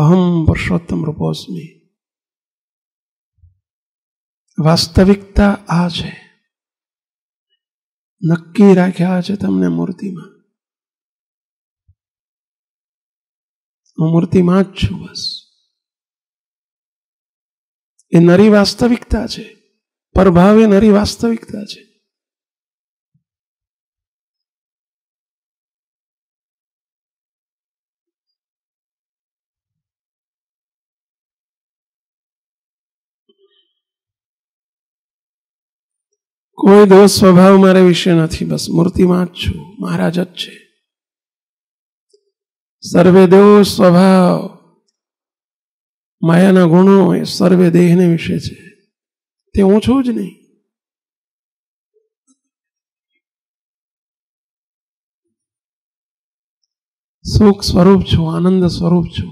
અહમ પુરુષોત્તમ રૂપોસ્મી વાસ્તવિકતા આ છે નક્કી રાખ્યા છે તમને મૂર્તિમાં હું મૂર્તિમાં જ છું બસ એ નરી વાસ્તવિકતા છે પરભાવે નરી વાસ્તવિકતા છે કોઈ દિવસ સ્વભાવ મારે વિશે નથી બસ મૂર્તિમાં જ છું મહારાજ જ છે સર્વે દેવો સ્વભાવ માયાના ગુણો એ સર્વે દેહને વિશે છે તે હું છું જ નહીં સુખ સ્વરૂપ છું આનંદ સ્વરૂપ છું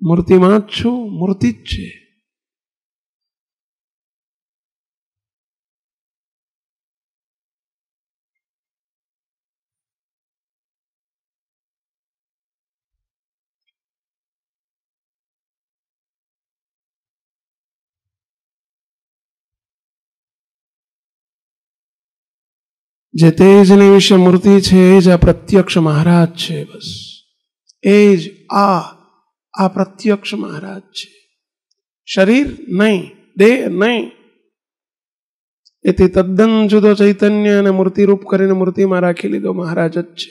મૂર્તિમાં જ છું મૂર્તિ જ છે જે તેજની વિશે મૂર્તિ છે એ જ આ પ્રત્યક્ષ મહારાજ છે બસ એ જ આ આ પ્રત્યક્ષ મહારાજ છે શરીર નહીં દેહ નહીં એથી તદ્દન જુદો ચૈતન્ય અને મૂર્તિ રૂપ કરીને મૂર્તિમાં રાખી લીધો મહારાજ જ છે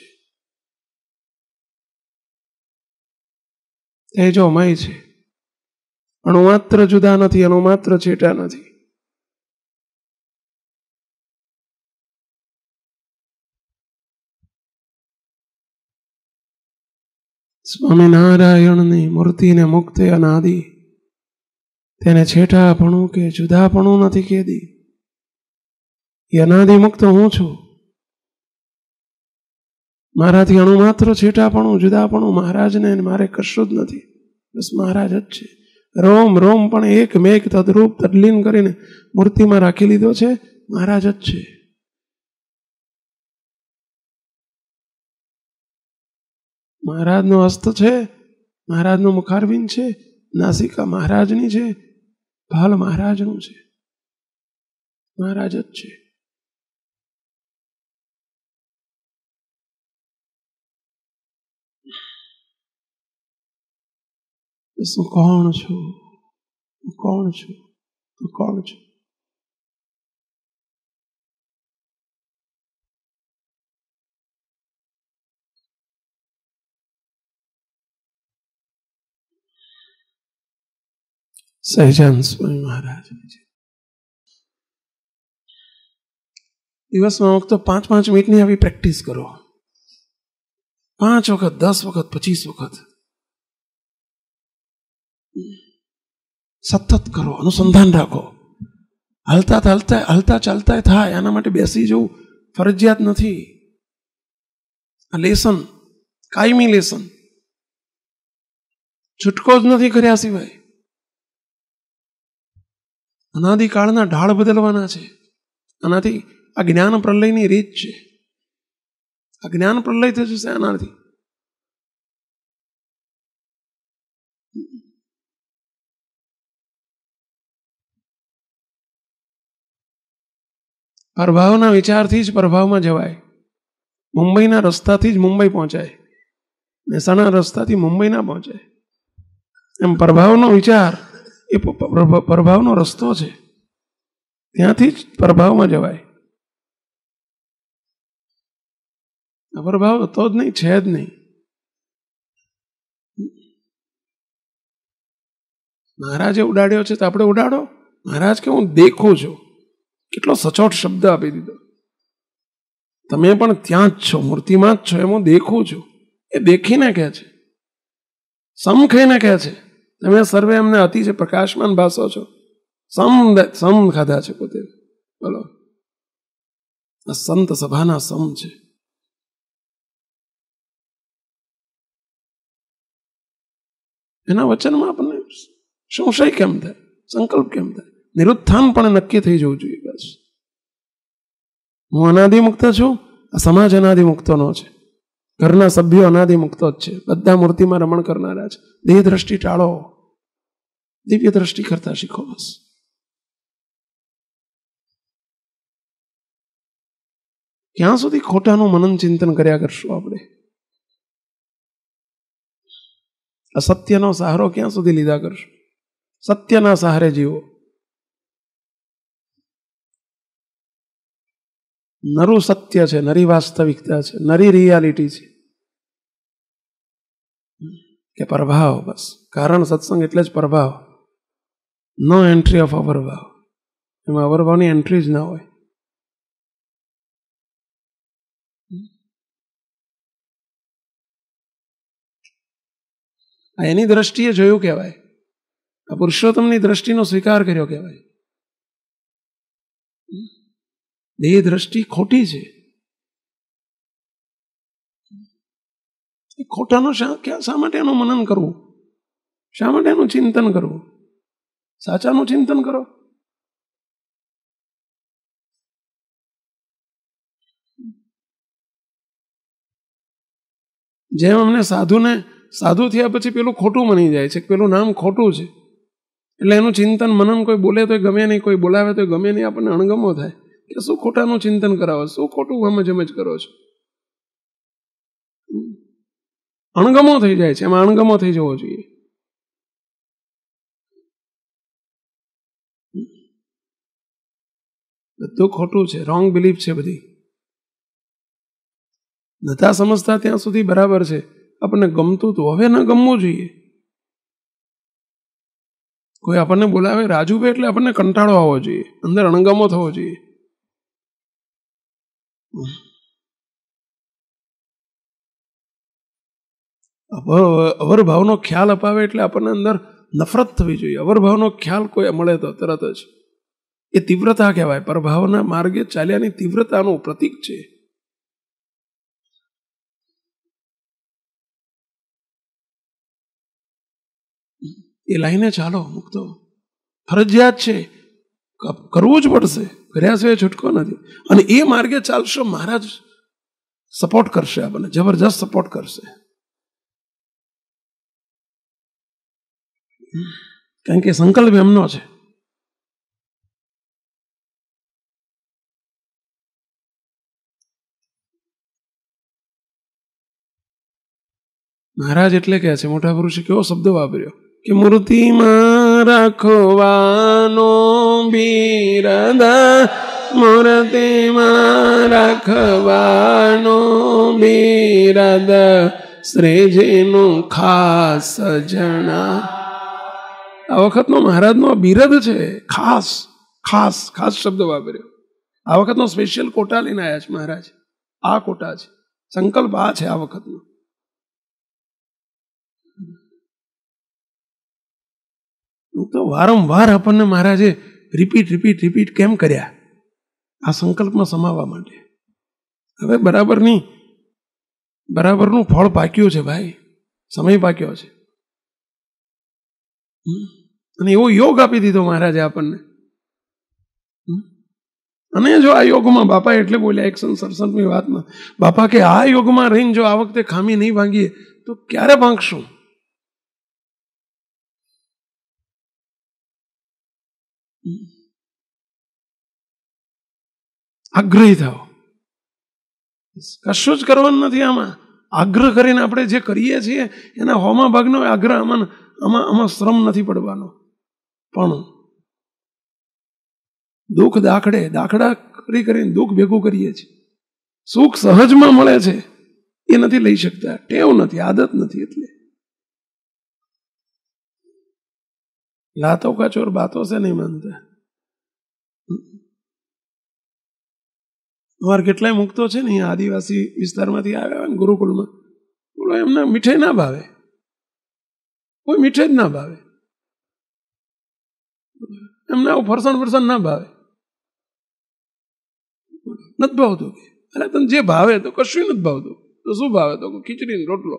એ તેજોમય છે અણુમાત્ર જુદા નથી અણુમાત્ર છેટા નથી સ્વામિનારાયણની મૂર્તિને મુક્તે અનાદિ તેને છેઠાપણું કે જુદાપણું નથી કેદી એ મુક્ત હું છું મારાથી અણુ માત્ર છેટાપણું જુદાપણું મહારાજને મારે કશું જ નથી બસ મહારાજ જ છે રોમ રોમ પણ એક મેક તદરૂપ તદલીન કરીને મૂર્તિમાં રાખી લીધો છે મહારાજ જ છે મહારાજનો હસ્ત છે મહારાજનો મુખારવિંદ છે નાસિકા મહારાજની છે ભાલ મહારાજનું છે મહારાજ જ છે શું કોણ છું કોણ છું કોણ છું सयजन स्वामी महाराज यह बस અમુક તો 5-5 મીટની આવી પ્રેક્ટિસ કરો 5 વખત 10 વખત 25 વખત સતત કરો અનુસંધાન રાખો અલતા દલતા અલતા ચલતા થાય આના માટે બેસી જવું ફરજિયાત નથી લેસન કાયમી લેસન છટકો જ નથી કર્યા સીવાય અનાદિકાળના ઢાળ બદલવાના છે આનાથી આ જ્ઞાન પ્રલયની રીત છે આ જ્ઞાન પ્રલય થઈ આનાથી પ્રભાવના વિચારથી જ પ્રભાવમાં જવાય મુંબઈના રસ્તાથી જ મુંબઈ પહોંચાય મહેસાણા રસ્તાથી મુંબઈ ના પહોંચાય એમ પ્રભાવનો વિચાર એ પ્રભાવનો રસ્તો છે ત્યાંથી જ પ્રભાવમાં જવાય પ્રભાવ હતો જ નહીં છે જ નહીં મહારાજે ઉડાડ્યો છે તો આપણે ઉડાડો મહારાજ કે હું દેખું છું કેટલો સચોટ શબ્દ આપી દીધો તમે પણ ત્યાં જ છો મૂર્તિમાં જ છો એમ હું દેખું છું એ દેખીને કહે છે સમખઈને કહે છે તમે સર્વે અમને અતિશય પ્રકાશમાન ભાષો છો સમ સમ ખાધા છે પોતે બોલો આ સંત સભાના સમ છે એના વચનમાં આપણને સંશય કેમ થાય સંકલ્પ કેમ થાય નિરુત્થાન પણ નક્કી થઈ જવું જોઈએ બસ હું મુક્ત છું આ સમાજ અનાદિમુક્તનો છે ઘરના સભ્યો અનાદિ મુક્ત જ છે બધા મૂર્તિમાં રમણ કરનારા છે દેહ દ્રષ્ટિ ટાળો દિવ્ય દ્રષ્ટિ કરતા શીખો બસ ક્યાં સુધી ખોટાનું મનન ચિંતન કર્યા કરશું આપણે અસત્યનો સહારો ક્યાં સુધી લીધા કરશું સત્યના સહારે જીવો નરું સત્ય છે નરી વાસ્તવિકતા છે નરી રિયાલિટી છે કે પ્રભાવ બસ કારણ સત્સંગ એટલે જ પ્રભાવ નો એન્ટ્રી ઓફ અવરભાવ એમાં અવરભાવની એન્ટ્રી જ ના હોય આ એની દ્રષ્ટિએ જોયું કહેવાય આ પુરુષોત્તમની દ્રષ્ટિનો સ્વીકાર કર્યો કહેવાય એ દ્રષ્ટિ ખોટી છે ખોટાનો શા શા માટે એનું મનન કરવું શા માટે એનું ચિંતન કરવું સાચાનું ચિંતન કરો જેમ અમને સાધુને સાધુ થયા પછી પેલું ખોટું મની જાય છે પેલું નામ ખોટું છે એટલે એનું ચિંતન મનન કોઈ બોલે તો ગમે નહીં કોઈ બોલાવે તો ગમે નહીં આપણને અણગમો થાય કે શું ખોટાનું ચિંતન કરાવો શું ખોટું ગમે જમજ કરો છો અણગમો થઈ જાય છે એમાં અણગમો થઈ જવો જોઈએ બધું ખોટું છે રોંગ બિલીફ છે બધી નતા સમજતા ત્યાં સુધી બરાબર છે આપણને ગમતું તો હવે ન ગમવું જોઈએ કોઈ આપણને બોલાવે રાજુભાઈ એટલે આપણને કંટાળો આવવો જોઈએ અંદર અણગમો થવો જોઈએ અવર અવરભાવનો ખ્યાલ અપાવે એટલે આપણને અંદર નફરત થવી જોઈએ અવરભાવનો ખ્યાલ કોઈ મળે તો તરત જ એ તીવ્રતા કહેવાય પરભાવના માર્ગે ચાલ્યાની તીવ્રતાનું પ્રતીક છે એ લાઈને ચાલો મુક્તો ફરજિયાત છે કરવું જ પડશે કર્યા સિવાય છૂટકો નથી અને એ માર્ગે ચાલશો મહારાજ સપોર્ટ કરશે આપણને જબરજસ્ત સપોર્ટ કરશે કારણ કે સંકલ્પ એમનો છે મહારાજ એટલે કહે છે મોટા પુરુષે કેવો શબ્દ વાપર્યો કે મૂર્તિમાં રાખવાનો બીરદા મૂર્તિમાં રાખવાનો બીરદ શ્રીજીનું ખાસ જણા આ વખતનો મહારાજનો બિરદ છે ખાસ ખાસ ખાસ શબ્દ વાપર્યો આ વખતનો સ્પેશિયલ કોટા લઈને આવ્યા છે મહારાજ આ કોટા છે સંકલ્પ આ છે આ વખતનો તો વારંવાર આપણને મહારાજે રિપીટ રિપીટ રિપીટ કેમ કર્યા આ સંકલ્પમાં સમાવવા માટે હવે બરાબરની બરાબરનું ફળ પાક્યું છે ભાઈ સમય પાક્યો છે અને એવો યોગ આપી દીધો મહારાજે આપણને અને જો આ યોગમાં બાપા એટલે બોલ્યા એકસન સંસરસનની વાતમાં બાપા કે આ યોગમાં રહીને જો આ વખતે ખામી નહીં ભાંગીએ તો ક્યારે ભાંગશું આગ્રહી થાવ કશું જ કરવાનું નથી આમાં આગ્રહ કરીને આપણે જે કરીએ છીએ એના હોમા ભાગનો આગ્રહ આમાં આમાં આમાં શ્રમ નથી પડવાનો પણ દુઃખ દાખડે દાખડા કરી કરીને દુઃખ ભેગું કરીએ છીએ સુખ સહજમાં મળે છે એ નથી લઈ શકતા ટેવ નથી આદત નથી એટલે लातों का चोर बातों से नहीं मानता અમારે કેટલાય મુક્તો છે ને અહીંયા આદિવાસી વિસ્તારમાંથી આવ્યા હોય ને ગુરુકુળમાં બોલો એમને મીઠાઈ ના ભાવે કોઈ મીઠાઈ જ ના ભાવે એમને આવું ફરસાણ ફરસાણ ના ભાવે નથી ભાવતું કે અરે તને જે ભાવે તો કશું નથી ભાવતું તો શું ભાવે તો ખીચડી રોટલો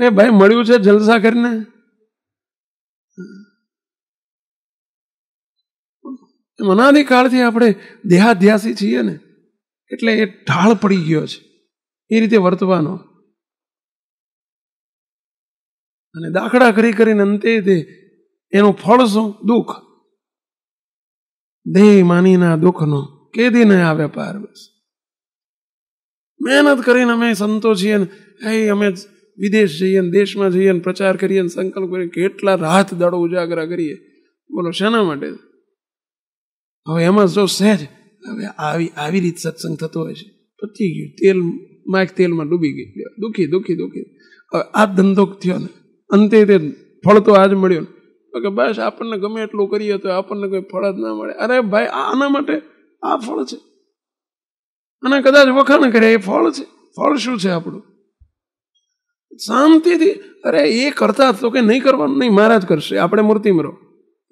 અરે ભાઈ મળ્યું છે જલસા કરીને મનાધિકાળથી આપણે દેહાધ્યાસી છીએ ને એટલે એ ઢાળ પડી ગયો છે એ રીતે વર્તવાનો અને દાખલા કરી કરીને અંતે તે એનું ફળ શું દુઃખ દેહ માનીના દુઃખનો કેદી ન આવે પાર બસ મહેનત કરીને અમે સંતો છીએ ને અમે વિદેશ જઈએ ને દેશમાં જઈએ ને પ્રચાર કરીએ ને સંકલ્પ કરીએ કેટલા રાત દાડો ઉજાગરા કરીએ બોલો શેના માટે હવે એમાં જો સહેજ હવે આવી આવી રીત સત્સંગ થતો હોય છે પતી ગયું તેલ માયક તેલમાં ડૂબી ગઈ દુઃખી દુઃખી દુઃખી હવે આ ધંધો થયો ને અંતે તે ફળ તો આજ મળ્યો ને કે બસ આપણને ગમે એટલું કરીએ તો આપણને કોઈ ફળ જ ના મળે અરે ભાઈ આના માટે આ ફળ છે અને કદાચ વખાણ કરે એ ફળ છે ફળ શું છે આપણું શાંતિથી અરે એ કરતા તો કે નહીં કરવાનું નહીં મહારાજ કરશે આપણે મૂર્તિ મરો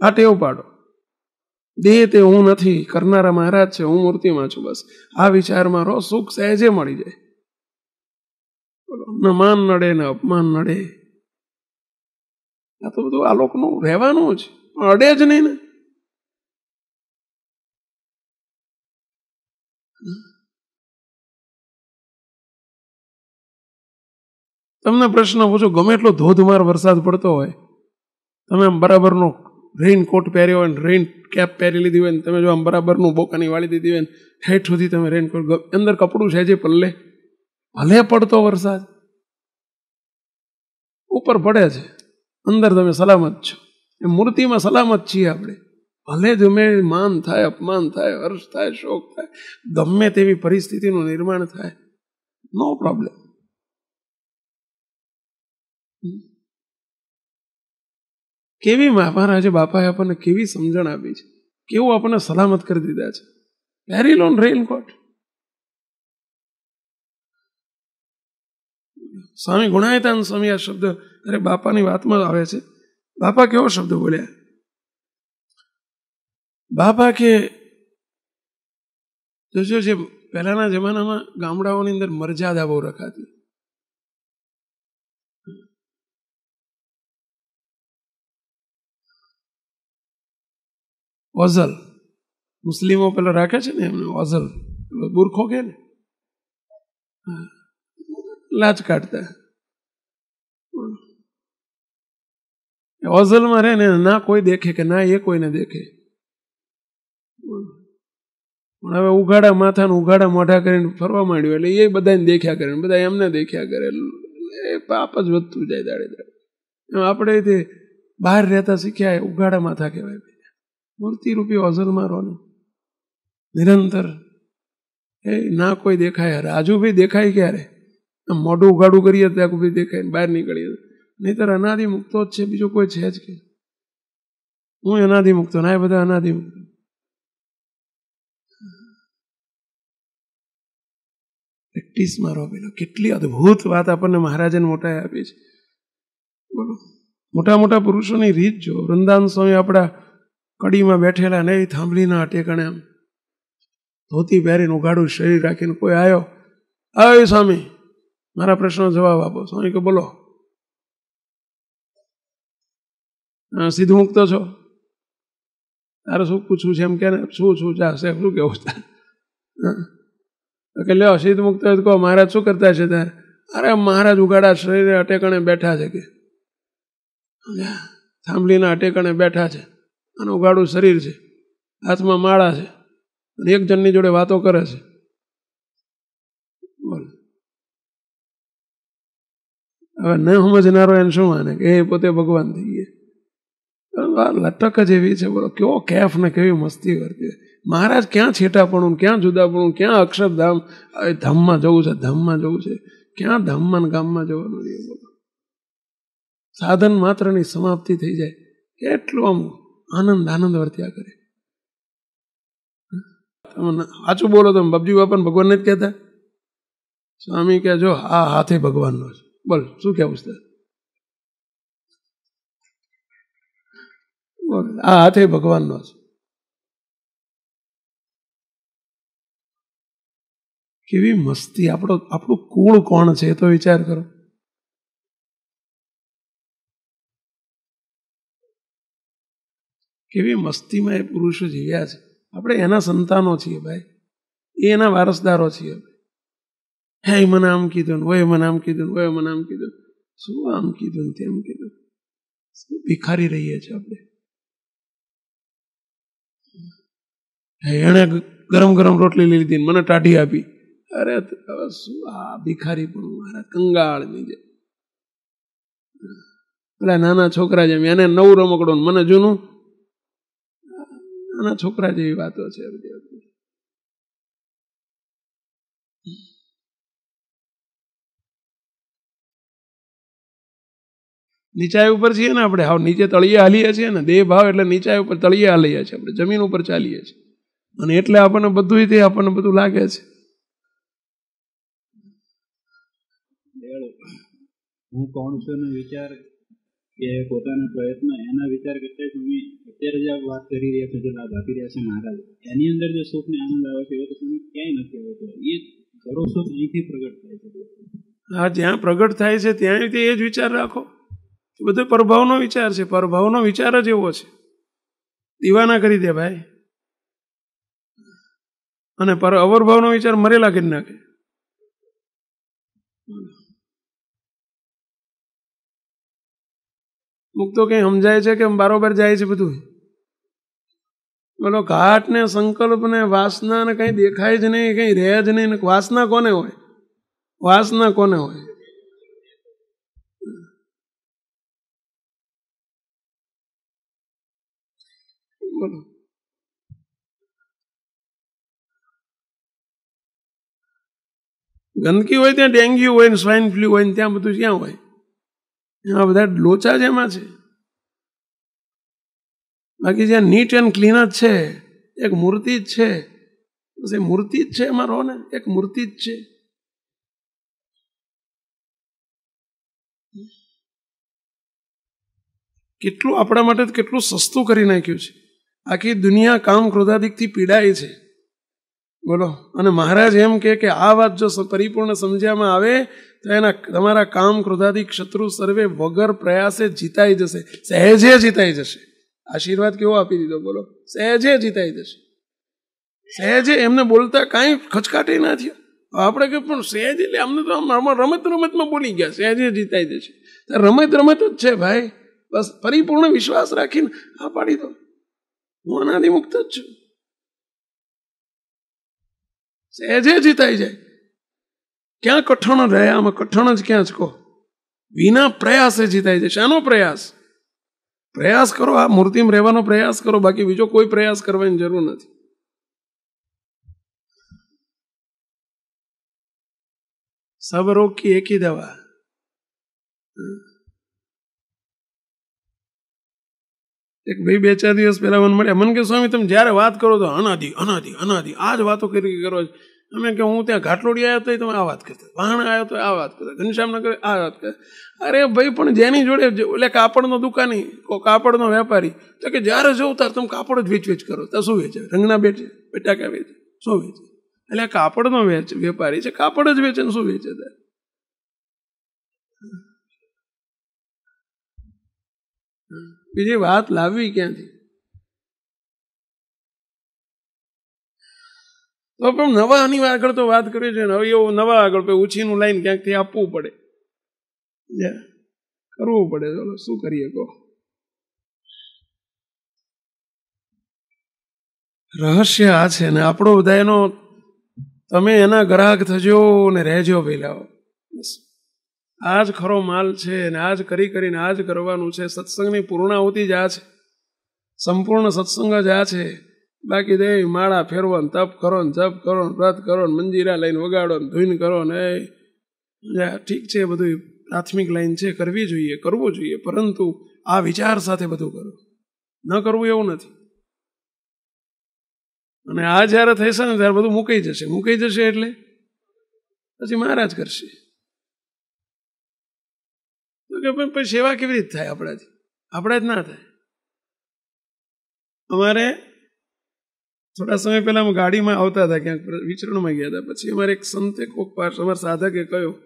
આ ટેવ પાડો દે તે હું નથી કરનારા મહારાજ છે હું મૂર્તિમાં છું બસ આ વિચારમાં રહો સુખ સહેજે મળી જાય ન માન નડે ને અપમાન નડે આ તો બધું આ લોકોનું રહેવાનું જ પણ અડે જ નહીં ને તમને પ્રશ્ન પૂછો ગમે એટલો ધોધમાર વરસાદ પડતો હોય તમે આમ બરાબરનો રેઇન કોટ પહેર્યો હોય ને રેઇન કેપ પહેરી લીધી હોય ને તમે જો આમ બરાબરનું બોકાની વાળી દીધી હોય ને હેઠ સુધી તમે રેઇન કોટ અંદર કપડું છે જે પલ્લે ભલે પડતો વરસાદ ઉપર પડે છે અંદર તમે સલામત છો એ મૂર્તિમાં સલામત છીએ આપણે ભલે ગમે માન થાય અપમાન થાય હર્ષ થાય શોક થાય ગમે તેવી પરિસ્થિતિનું નિર્માણ થાય નો પ્રોબ્લેમ કેવી મહારાજે બાપાએ આપણને કેવી સમજણ આપી છે કેવું આપણને સલામત કરી દીધા છે પહેરી લોન રેઇનકોટ સ્વામી ગુણાયતાન સ્વામી આ શબ્દ અરે બાપાની વાતમાં આવે છે બાપા કેવો શબ્દ બોલ્યા બાપા કે જોજો જે પહેલાના જમાનામાં ગામડાઓની અંદર મર્યાદા બહુ રખાતી ઓઝલ મુસ્લિમો પેલા રાખે છે ને એમને ઓઝલ પેલો બુરખો કે ને લાજ કાઢતા ઓઝલમાં રહે ને ના કોઈ દેખે કે ના એ કોઈને દેખે પણ હવે ઉઘાડા માથાને ઉઘાડા મોઢા કરીને ફરવા માંડ્યું એટલે એ બધાને દેખ્યા કરે બધા એમને દેખ્યા કરે એ પાપ જ વધતું જાય દાડે દાડે આપણે બહાર રહેતા શીખ્યા ઉઘાડા માથા કહેવાય મૂર્તિરૂપી ઓઝલમાં રહો ને નિરંતર એ ના કોઈ દેખાય અરે બી દેખાય ક્યારે આમ મોઢું ઉગાડું કરીએ ત્યાં કોઈ દેખાય બહાર નીકળીએ નહીતર અનાદિ મુક્તો જ છે બીજો કોઈ છે જ કે હું અનાદિ મુક્તો ના એ બધા અનાદિ મુક્ત પ્રેક્ટિસ મારો પેલો કેટલી અદ્ભુત વાત આપણને મહારાજન મોટા આપી છે બોલો મોટા મોટા પુરુષોની રીત જો વૃંદાવન સ્વામી આપણા કડીમાં બેઠેલા નહીં થાંભલીના ટેકણે ધોતી પહેરીને ઉઘાડું શરીર રાખીને કોઈ આવ્યો આવ્યો સ્વામી મારા પ્રશ્નનો જવાબ આપો સ્વામી કે બોલો સીધું મૂકતો છો તારે શું પૂછવું છે એમ કે શું શું ચા છે શું કેવું છે કે લ્યો સીધું મૂકતો કહો મહારાજ શું કરતા છે તારે અરે મહારાજ ઉઘાડા શરીરે અટેકણે બેઠા છે કે થાંભલીના અટેકણે બેઠા છે અને ઉગાડું શરીર છે હાથમાં માળા છે અને એક જણની જોડે વાતો કરે છે બોલ હવે ન સમજનારો એને શું માને કે એ પોતે ભગવાન થઈ ગયા લટક જ એવી છે બોલો કેવો કેફ ને કેવી મસ્તી કરતી મહારાજ ક્યાં છેટાપણું ક્યાં જુદાપણું ક્યાં અક્ષરધામ ધામમાં જવું છે ધામમાં જવું છે ક્યાં ધામમાં ગામમાં જવાનું બોલો સાધન માત્રની સમાપ્તિ થઈ જાય કેટલું આમ આનંદ આનંદ વર્ત્યા કરે તમે સાચું બોલો તમે બબજી બાપાને ભગવાન જ કહેતા સ્વામી કહે જો આ હાથે ભગવાનનો છે બોલ શું કહેવું છે આ હાથે ભગવાનનો છે કેવી મસ્તી આપણો આપણું કુળ કોણ છે એ તો વિચાર કરો કેવી મસ્તીમાં એ પુરુષો જીવ્યા છે આપણે એના સંતાનો છીએ ભાઈ એ એના વારસદારો છીએ હે મને આમ કીધું ઓય મને આમ કીધું ઓય મને આમ કીધું શું આમ કીધું તેમ કીધું શું ભિખારી રહીએ છીએ આપણે એણે ગરમ ગરમ રોટલી લીધી મને ટાઢી આપી અરે શું આ ભિખારી પણ મારા કંગાળની જે પેલા નાના છોકરા જેમ એને નવું રમકડું મને જૂનું નાના છોકરા જેવી વાતો છે બધી વખતે નીચાઈ ઉપર છીએ ને આપણે હાવ નીચે તળિયે હાલીએ છીએ ને દેહ ભાવ એટલે નીચાઈ ઉપર તળિયે હાલીએ છીએ આપણે જમીન ઉપર ચાલીએ છીએ અને એટલે આપણને બધું તે આપણને બધું લાગે છે હું કોણ છું વિચાર કે પોતાના પ્રયત્ન એના વિચાર કરતા સ્વામી અત્યારે જે વાત કરી રહ્યા છે જે લાભ આપી રહ્યા છે મહારાજ એની અંદર જે સુખ ને આનંદ આવે છે એવો તો સ્વામી ક્યાંય નથી હોતો એ ઘરો સુખ અહીંથી પ્રગટ થાય છે હા જ્યાં પ્રગટ થાય છે ત્યાં રીતે એ જ વિચાર રાખો એ બધો પરભાવનો વિચાર છે પરભાવનો વિચાર જ એવો છે દીવાના કરી દે ભાઈ અને પર અવરભાવનો વિચાર મરેલા કરી નાખે મુક તો કંઈ સમજાય છે કે બરોબર જાય છે બધું બોલો ઘાટ ને સંકલ્પ ને વાસના ને કંઈ દેખાય જ નહીં કંઈ રહે જ નહીં વાસના કોને હોય વાસના કોને હોય બોલો ગંદકી હોય ત્યાં ડેન્ગ્યુ હોય ને સ્વાઇન ફ્લુ હોય ને ત્યાં બધું ક્યાં હોય આ બધા લોચા જ એમાં છે બાકી જ્યાં નીટ એન્ડ ક્લીન જ છે એક મૂર્તિ જ છે એ મૂર્તિ જ છે એમાં રહો ને એક મૂર્તિ જ છે કેટલું આપણા માટે કેટલું સસ્તું કરી નાખ્યું છે આખી દુનિયા કામ ક્રોધાદિકથી પીડાય છે બોલો અને મહારાજ એમ કે આ વાત જો પરિપૂર્ણ સમજ્યામાં આવે તો એના તમારા કામ ક્રોધાધિક શત્રુ સર્વે વગર પ્રયાસે જીતાઈ જશે સહેજે જીતાઈ જશે આશીર્વાદ કેવો આપી દીધો બોલો સહેજે જીતાઈ જશે સહેજે એમને બોલતા કાંઈ ખચકાટી ના થયો આપણે કે પણ સહેજ એટલે અમને તો રમત રમતમાં બોલી ગયા સહેજે જીતાઈ જશે રમત રમત જ છે ભાઈ બસ પરિપૂર્ણ વિશ્વાસ રાખીને આ પાડી દો હું અનાદિ મુક્ત જ છું સહેજે જીતાઈ જાય ક્યાં કઠણ રહ્યા આમાં કઠણ જ ક્યાં છે કહો વિના પ્રયાસે જીતાય છે શાનો પ્રયાસ પ્રયાસ કરો આ મૂર્તિમાં રહેવાનો પ્રયાસ કરો બાકી બીજો કોઈ પ્રયાસ કરવાની જરૂર નથી सब रोग की एक ही दवा એક ભાઈ બે ચાર દિવસ પહેલા મને મળ્યા મને કે સ્વામી તમે જ્યારે વાત કરો તો અનાદિ અનાદિ અનાદિ આ જ વાતો કરી કરો અમે કે હું ત્યાં ઘાટલોડી આવ્યો તો તમે આ વાત કરતા વાહણ આવ્યો તો આ વાત કરતા ઘનશ્યામનગર આ વાત કરે અરે ભાઈ પણ જેની જોડે એટલે કાપડનો દુકાની કો કાપડનો વેપારી તો કે જ્યારે જોઉં ત્યારે તમે કાપડ જ વેચ વેચ કરો ત્યાં શું વેચે રંગના બેટે બેટા વેચે શું વેચે એટલે કાપડનો વેચ વેપારી છે કાપડ જ વેચે ને શું વેચે ત્યારે બીજી વાત લાવવી ક્યાંથી તો પણ નવા અનિવાર આગળ તો વાત કરીએ છીએ હવે એવું નવા આગળ પછી ઉછીનું લાઈન ક્યાંકથી આપવું પડે કરવું પડે ચલો શું કરીએ કહો રહસ્ય આ છે ને આપણો બધા એનો તમે એના ગ્રાહક થજો ને રહેજો પહેલાં બસ આ જ ખરો માલ છે ને આ જ કરી કરીને આ જ કરવાનું છે સત્સંગની પૂર્ણાહુતિ જ આ છે સંપૂર્ણ સત્સંગ જ આ છે બાકી દે માળા ફેરવો ને તપ કરો ને જપ કરો ને વ્રત કરો ને મંજીરા લઈને વગાડો ને ધૂન કરો ને ઠીક છે બધું પ્રાથમિક લાઈન છે કરવી જોઈએ કરવું જોઈએ પરંતુ આ વિચાર સાથે બધું કરો ન કરવું એવું નથી અને આ જ્યારે થશે ને ત્યારે બધું મૂકાઈ જશે મૂકાઈ જશે એટલે પછી મહારાજ કરશે તો કે પણ સેવા કેવી રીતે થાય આપણાથી આપણા જ ના થાય અમારે થોડા સમય પહેલાં અમે ગાડીમાં આવતા હતા ક્યાંક વિચરણમાં ગયા હતા પછી અમારે એક સંતે કોક પાસ અમારા સાધકે કહ્યું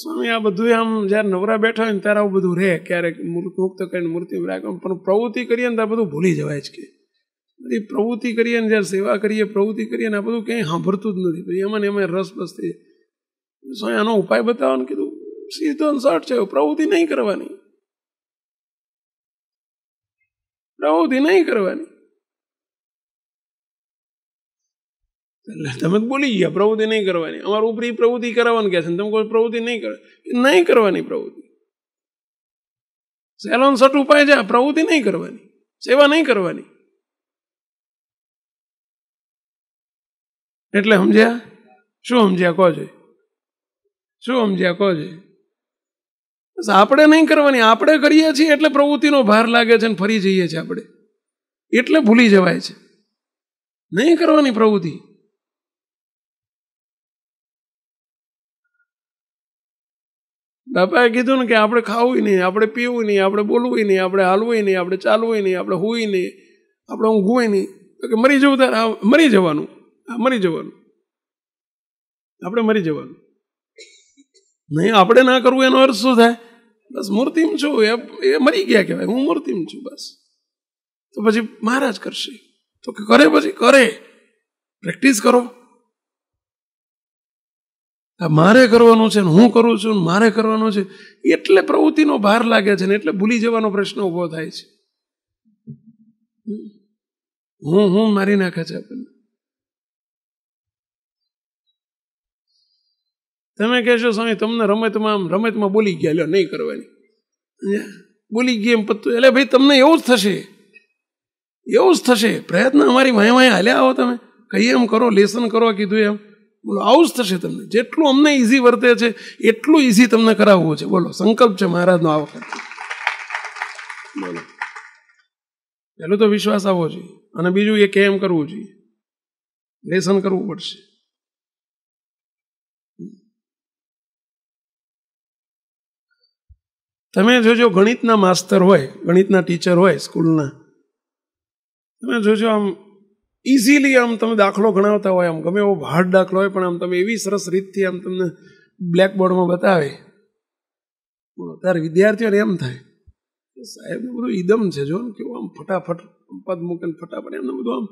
સ્વામી આ બધું આમ જ્યારે નવરા બેઠા હોય ને ત્યારે આવું બધું રહે ક્યારેક મુક્ત કરીને મૂર્તિ રાખે પણ પ્રવૃત્તિ કરીએ ને તો આ બધું ભૂલી જવાય જ કે બધી પ્રવૃત્તિ કરીએ ને જ્યારે સેવા કરીએ પ્રવૃત્તિ કરીએ ને આ બધું ક્યાંય સાંભળતું જ નથી પછી એમાં એમાં રસ બસ થઈ સ્વામી આનો ઉપાય બતાવો ને કીધું સીધો શર્ટ છે પ્રવૃત્તિ નહીં કરવાની પ્રવૃત્તિ નહીં કરવાની એટલે તમે બોલી ગયા પ્રવૃત્તિ નહીં કરવાની અમારું ઉપરી પ્રવૃત્તિ કરાવવાનું કહે છે તમે કોઈ પ્રવૃત્તિ નહીં કરે નહીં કરવાની પ્રવૃત્તિ સેલોન સટ ઉપાય છે પ્રવૃત્તિ નહીં કરવાની સેવા નહીં કરવાની એટલે સમજ્યા શું સમજ્યા કહો છે શું સમજ્યા કહો છે આપણે નહીં કરવાની આપણે કરીએ છીએ એટલે પ્રવૃત્તિનો ભાર લાગે છે અને ફરી જઈએ છીએ આપણે એટલે ભૂલી જવાય છે નહીં કરવાની પ્રવૃત્તિ બાપાએ કીધું ને કે આપણે ખાવું નહીં આપણે પીવું નહીં આપણે બોલવું નહીં આપણે હાલવું નહીં આપણે ચાલવું નહીં આપણે હોઈ નહીં આપણે ઊંઘવું નહીં તો કે મરી જવું તારે મરી જવાનું આ મરી જવાનું આપણે મરી જવાનું નહીં આપણે ના કરવું એનો અર્થ શું થાય બસ મૂર્તિમ છું એ એ મરી ગયા કહેવાય હું મૂર્તિમ છું બસ તો પછી મહારાજ કરશે તો કે કરે પછી કરે પ્રેક્ટિસ કરો મારે કરવાનું છે ને હું કરું છું ને મારે કરવાનું છે એટલે પ્રવૃત્તિનો ભાર લાગે છે ને એટલે ભૂલી જવાનો પ્રશ્ન ઊભો થાય છે હું હું મારી નાખે છે આપણને તમે કહેશો સ્વામી તમને રમતમાં રમતમાં બોલી ગયા લ્યો નહીં કરવાની બોલી ગઈ એમ પત્તું એટલે ભાઈ તમને એવું જ થશે એવું જ થશે પ્રયત્ન અમારી વાય વાય હાલ્યા આવો તમે કહીએ એમ કરો લેસન કરો કીધું એમ બોલો આવું જ થશે તમને જેટલું અમને ઈઝી વર્તે છે એટલું ઈઝી તમને કરાવવું છે બોલો સંકલ્પ છે મહારાજનો આ વખત બોલો પહેલું તો વિશ્વાસ આવવો જોઈએ અને બીજું એ કેમ કરવું જોઈએ લેસન કરવું પડશે તમે જોજો ગણિતના માસ્તર હોય ગણિતના ટીચર હોય સ્કૂલના તમે જોજો આમ ઇઝીલી આમ તમે દાખલો ગણાવતા હોય આમ ગમે એવો હાર્ડ દાખલો હોય પણ આમ તમે એવી સરસ રીતથી આમ તમને બ્લેકબોર્ડમાં બતાવે અત્યારે વિદ્યાર્થીઓને એમ થાય કે સાહેબને બધું ઈદમ છે જો ને કેવું આમ ફટાફટ પદ મૂકીને ફટાફટ એમને બધું આમ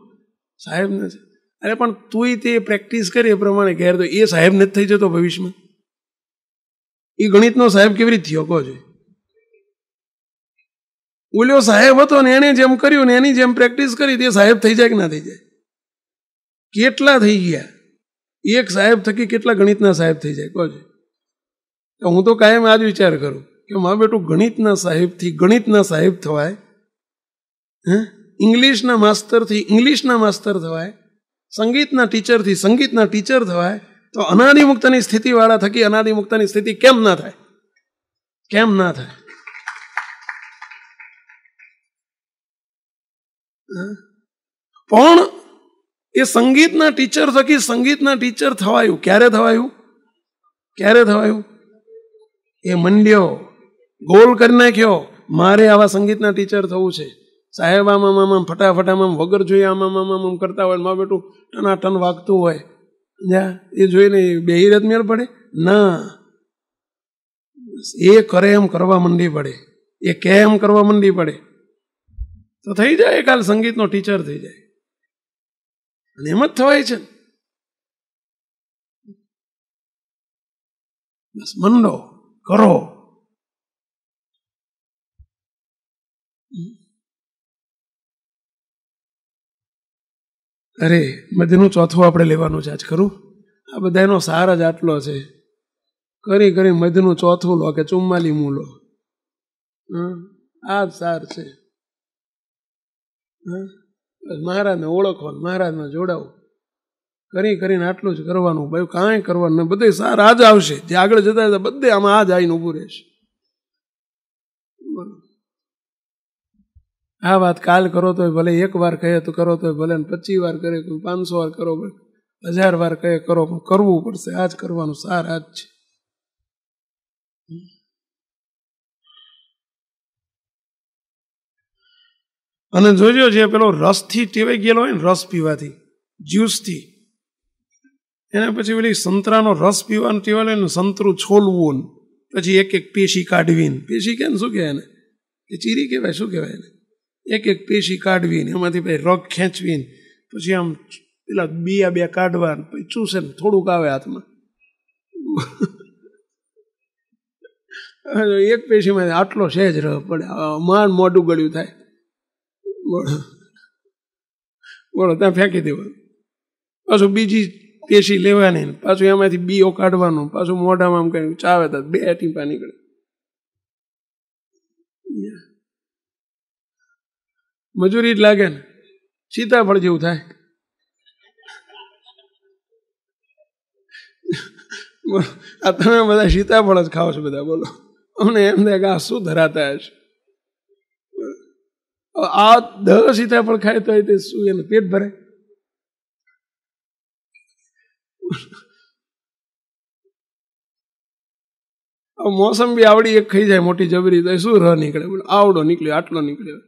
સાહેબને છે અરે પણ તુંય તે પ્રેક્ટિસ કરી એ પ્રમાણે ઘેર તો એ સાહેબને જ થઈ જતો ભવિષ્યમાં એ ગણિતનો સાહેબ કેવી રીતે થયો કહો જોઈએ उल्यो साहेब तो नेणे जेम करियो ने एनी जेम प्रेक्टिस करी थे साहेब થઈ જાય કે ના થઈ જાય કેટલા થઈ ગયા એક સાहेब થકી કેટલા ગણિતના સાहेब થઈ જાય કોજી તો હું તો કાયમ આ વિચાર કરું કે માં બેટુ ગણિતના સાહેબ થી ગણિતના સાહેબ થાય હે ઇંગ્લિશના માસ્ટર થી ઇંગ્લિશના માસ્ટર થાય સંગીતના ટીચર થી સંગીતના ટીચર થાય તો અનાધી મુક્ત ની સ્થિતિ વાળા થકી અનાધી મુક્ત ની સ્થિતિ કેમ ના થાય કેમ ના થાય પણ એ સંગીતના ટીચર થકી સંગીતના ટીચર થવાયું ક્યારે થવાયું ક્યારે થવાયું એ મંડ્યો ગોલ કરી નાખ્યો મારે આવા સંગીતના ટીચર થવું છે સાહેબ આમાં આમાં ફટાફટ આમાં વગર જોઈએ આમાં આમાં આમ કરતા હોય મા બેટું ટનાટન વાગતું હોય જા એ જોઈને બેહી રત મેળ પડે ના એ કરે એમ કરવા મંડી પડે એ કે એમ કરવા મંડી પડે તો થઈ જાય કાલ સંગીતનો ટીચર થઈ જાય અને એમ જ થવાય છે બસ મંડો કરો અરે મધ્યનું ચોથું આપણે લેવાનું છે આજ ખરું આ બધાનો સાર જ આટલો છે કરી કરી મધ્યનું ચોથું લો કે ચુમ્માલીમું લો આ જ સાર છે મહારાજને ઓળખવાનું મહારાજને જોડાવો કરી કરીને આટલું જ કરવાનું ભાઈ કાંઈ કરવાનું નહીં બધે સારા આજ આવશે જે આગળ જતા હતા બધે આમાં આ જ આવીને ઊભું રહેશે આ વાત કાલ કરો તો ભલે એક વાર કહે તો કરો તો ભલે પચીસ વાર કરે કોઈ પાંચસો વાર કરો હજાર વાર કહે કરો પણ કરવું પડશે આ જ કરવાનું સાર આજ છે અને જોજો જે પેલો રસથી ટેવાઈ ગયેલો હોય ને રસ પીવાથી જ્યુસથી એને પછી પેલી સંતરાનો રસ પીવાનું ટેવાય ને સંતરું છોલવું પછી એક એક પેશી કાઢવીને પેશી કે શું કહેવાય એને કે ચીરી કહેવાય શું કહેવાય એને એક એક પેશી કાઢવીને એમાંથી પછી રગ ખેંચવીને પછી આમ પેલા બીયા બે કાઢવા પછી ચૂસે ને થોડુંક આવે હાથમાં <laughs> એક પેશીમાં આટલો સહેજ રહ પડે માંડ મોઢું ગળ્યું થાય ગોળો ત્યાં ફેંકી દેવાનું પાછું બીજી પેશી લેવાની પાછું એમાંથી બીઓ કાઢવાનું પાછું મોઢામાં આમ કહ્યું ચાવે તા બે ટીપા નીકળે મજૂરી જ લાગે ને સીતાફળ જેવું થાય આ તમે બધા સીતાફળ જ ખાઓ છો બધા બોલો અમને એમ થાય કે આ શું ધરાતા હશે આ દસ સીતાફળ ખાય તો તે શું એનું પેટ ભરે મોસંબી આવડી એક ખાઈ જાય મોટી જબરી તો શું રહ નીકળે બોલો આવડો નીકળ્યો આટલો નીકળ્યો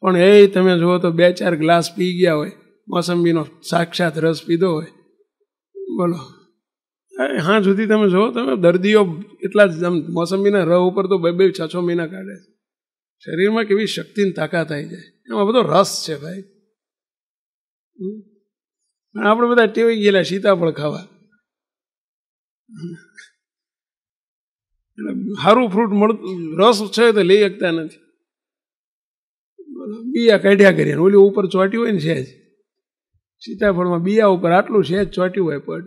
પણ એ તમે જુઓ તો બે ચાર ગ્લાસ પી ગયા હોય મોસંબીનો સાક્ષાત રસ પીધો હોય બોલો હા સુધી તમે જુઓ તમે દર્દીઓ એટલા જ મોસંબીના રહ ઉપર તો બે બે છ છ મહિના કાઢે છે શરીરમાં કેવી શક્તિની તાકાત આવી જાય એમાં બધો રસ છે ભાઈ પણ આપણે બધા ટેવાઈ ગયેલા સીતાફળ ખાવા સારું ફ્રૂટ મળતું રસ છે તો લઈ શકતા નથી બીયા કાઢ્યા કરીએ ઓલી ઉપર ચોટી હોય ને છે જ સીતાફળમાં બીયા ઉપર આટલું છે જ ચોટ્યું હોય પડ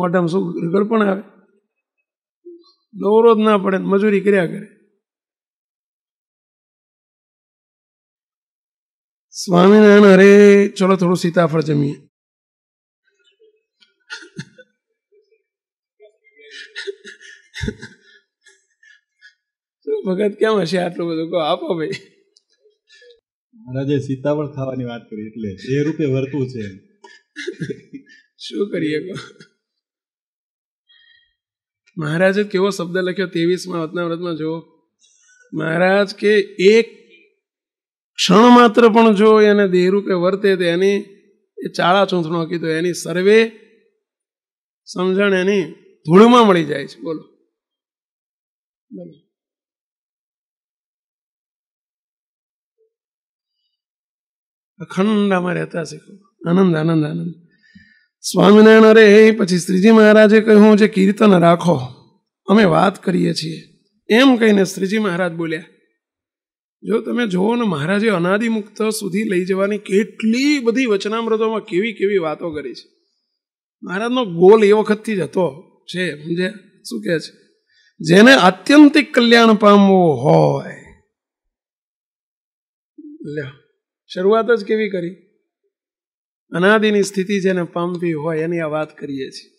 મોઢામાં શું ગળપણ આવે દોરો જ ના પડે મજૂરી કર્યા કરે સ્વામિનારાયણ અરે ચલો થોડું સીતાફળ જમીએ ભગત કેમ હશે આટલું બધું કહો આપો ભાઈ મહારાજે સીતાફળ ખાવાની વાત કરી એટલે એ રૂપે વર્તું છે શું કરીએ કહો મહારાજે કેવો શબ્દ લખ્યો ત્રેવીસમાં વતના વ્રતમાં જો મહારાજ કે એક ક્ષણ માત્ર પણ જો એને દેહરૂપે વર્તે તો એની એ ચાળા ચૂંથણો કીધો એની સર્વે સમજણ એની ધૂળમાં મળી જાય છે બોલો બોલો અખંડ આમાં રહેતા શીખો આનંદ આનંદ આનંદ સ્વામિનારાયણ અરે પછી શ્રીજી મહારાજે કહ્યું જે કીર્તન રાખો અમે વાત કરીએ છીએ એમ કહીને શ્રીજી મહારાજ બોલ્યા જો તમે જુઓ ને મહારાજે અનાદિમુક્ત સુધી લઈ જવાની કેટલી બધી વચનામૃતોમાં કેવી કેવી વાતો કરી છે મહારાજનો ગોલ એ વખતથી જ હતો છે સમજે શું કહે છે જેને આત્યંતિક કલ્યાણ પામવું હોય લ્યો શરૂઆત જ કેવી કરી અનાદિની સ્થિતિ જેને પામવી હોય એની આ વાત કરીએ છીએ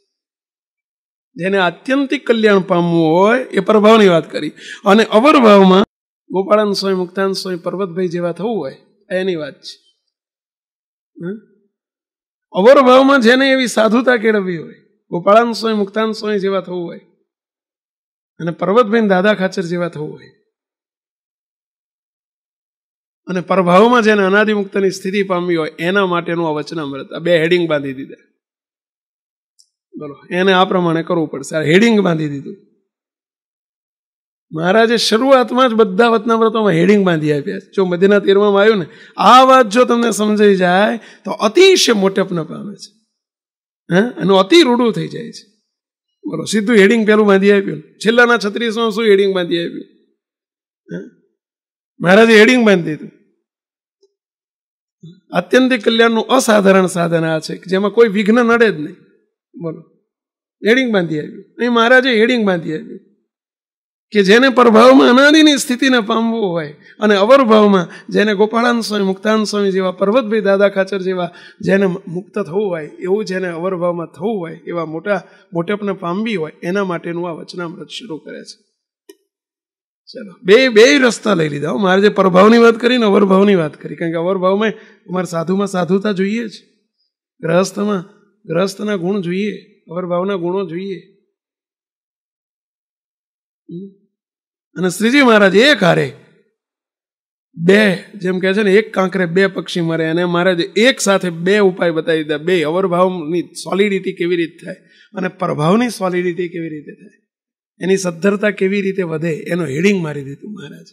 જેને આત્યંતિક કલ્યાણ પામવું હોય એ પ્રભાવની વાત કરી અને અવરભાવમાં ગોપાળન સ્વામી મુક્તાન સ્વામી પર્વતભાઈ જેવા થવું હોય એની વાત છે અવરભાવમાં જેને એવી સાધુતા કેળવવી હોય ગોપાળાન સ્વામી મુક્તાન સ્વામી જેવા થવું હોય અને પર્વતભાઈ દાદા ખાચર જેવા થવું હોય અને પ્રભાવમાં જેને અનાદિમુક્તની સ્થિતિ પામી હોય એના માટેનું આ વચનામૃત આ બે હેડિંગ બાંધી દીધા બોલો એને આ પ્રમાણે કરવું પડશે આ હેડિંગ બાંધી દીધું મહારાજે શરૂઆતમાં જ બધા વતનાવ્રતોમાં હેડિંગ બાંધી આપ્યા છે જો મધ્યના તીરમાં આવ્યું ને આ વાત જો તમને સમજાઈ જાય તો અતિશય મોટેપને પામે છે હે એનું અતિ રૂડું થઈ જાય છે બોલો સીધું હેડિંગ પેલું બાંધી આપ્યું છેલ્લાના છત્રીસમાં શું હેડિંગ બાંધી આપ્યું હા મહારાજે હેડિંગ બાંધી દીધું આત્યંતિક કલ્યાણનું અસાધારણ સાધન આ છે કે જેમાં કોઈ વિઘ્ન નડે જ નહીં બોલો હેડિંગ બાંધી આવ્યું અહીં મહારાજે હેડિંગ બાંધી આવ્યું કે જેને પ્રભાવમાં અનાદિની સ્થિતિને પામવું હોય અને અવરભાવમાં જેને ગોપાળાન સ્વામી મુક્તાન સ્વામી જેવા પર્વતભાઈ દાદા ખાચર જેવા જેને મુક્ત થવું હોય એવું જેને અવરભાવમાં થવું હોય એવા મોટા મોટેપને પામવી હોય એના માટેનું આ વચનામૃત શરૂ કરે છે ચલો બે બે રસ્તા લઈ લીધા મારે જે પરભાવની વાત કરી ને અવરભાવની વાત કરી કારણ કે અવરભાવમાં અમારે સાધુમાં સાધુતા જોઈએ જ ગ્રહસ્થમાં ગ્રહસ્થના ગુણ જોઈએ અવરભાવના ગુણો જોઈએ અને શ્રીજી મહારાજ એક હારે બે જેમ કહે છે ને એક કાંકરે બે પક્ષી મરે અને મહારાજ એક સાથે બે ઉપાય બતાવી દીધા બે અવરભાવની સોલિડિટી કેવી રીતે થાય અને પ્રભાવની સોલિડિટી કેવી રીતે થાય એની સદ્ધરતા કેવી રીતે વધે એનો હેડિંગ મારી દીધું મહારાજ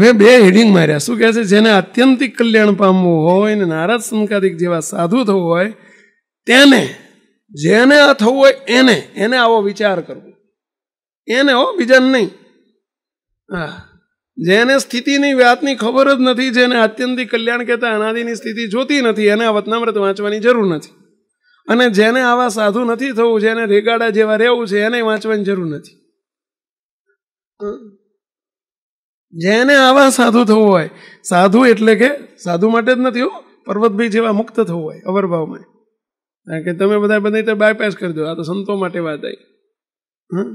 હવે બે હેડિંગ માર્યા શું કહે છે જેને આત્યંતિક કલ્યાણ પામવું હોય ને નારાજ સંકાદિક જેવા સાધુ થવું હોય તેને જેને આ થવું હોય એને એને આવો વિચાર કરવો એને હો બીજાને નહીં હા જેને સ્થિતિની વાતની ખબર જ નથી જેને આત્યંતિક કલ્યાણ કહેતા અનાદિની સ્થિતિ જોતી નથી એને આ વતનામ્રત વાંચવાની જરૂર નથી અને જેને આવા સાધુ નથી થવું જેને રેગાડા જેવા રહેવું છે એને વાંચવાની જરૂર નથી જેને આવા સાધુ થવું હોય સાધુ એટલે કે સાધુ માટે જ નથી હો પર્વતભાઈ જેવા મુક્ત થવું હોય અવરભાવમાં કારણ કે તમે બધા બધા રીતે બાયપાસ કરી દો આ તો સંતો માટે વાત આવી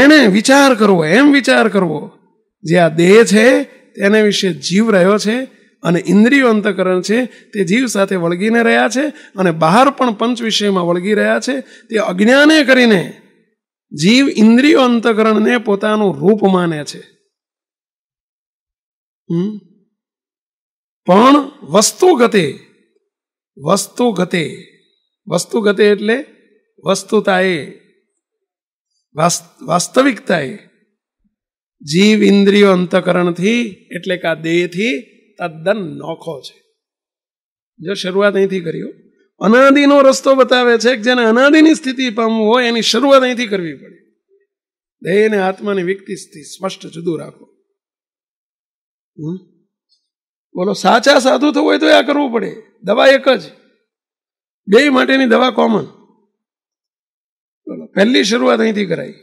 એણે વિચાર કરવો એમ વિચાર કરવો જે આ દેહ છે તેના વિશે જીવ રહ્યો છે અને ઇન્દ્રિય અંતકરણ છે તે જીવ સાથે વળગીને રહ્યા છે અને બહાર પણ પંચ વિષયમાં વળગી રહ્યા છે તે અજ્ઞાને કરીને જીવ ઇન્દ્રિયો અંતકરણને પોતાનું રૂપ માને છે પણ વસ્તુગતે વસ્તુગતે વસ્તુગતે એટલે વસ્તુતાએ વાસ્તવિકતાએ જીવ ઇન્દ્રિય અંતકરણથી એટલે કે આ દેહથી તદ્દન નોખો છે જો શરૂઆત અહીંથી કર્યો અનાદિનો રસ્તો બતાવે છે કે જેને અનાદિની સ્થિતિ પામવું હોય એની શરૂઆત અહીંથી કરવી પડે દેહ અને આત્માની વ્યક્તિ સ્થિતિ સ્પષ્ટ જુદું રાખો બોલો સાચા સાધુ થવું હોય તો આ કરવું પડે દવા એક જ બે માટેની દવા કોમન બોલો પહેલી શરૂઆત અહીંથી કરાઈ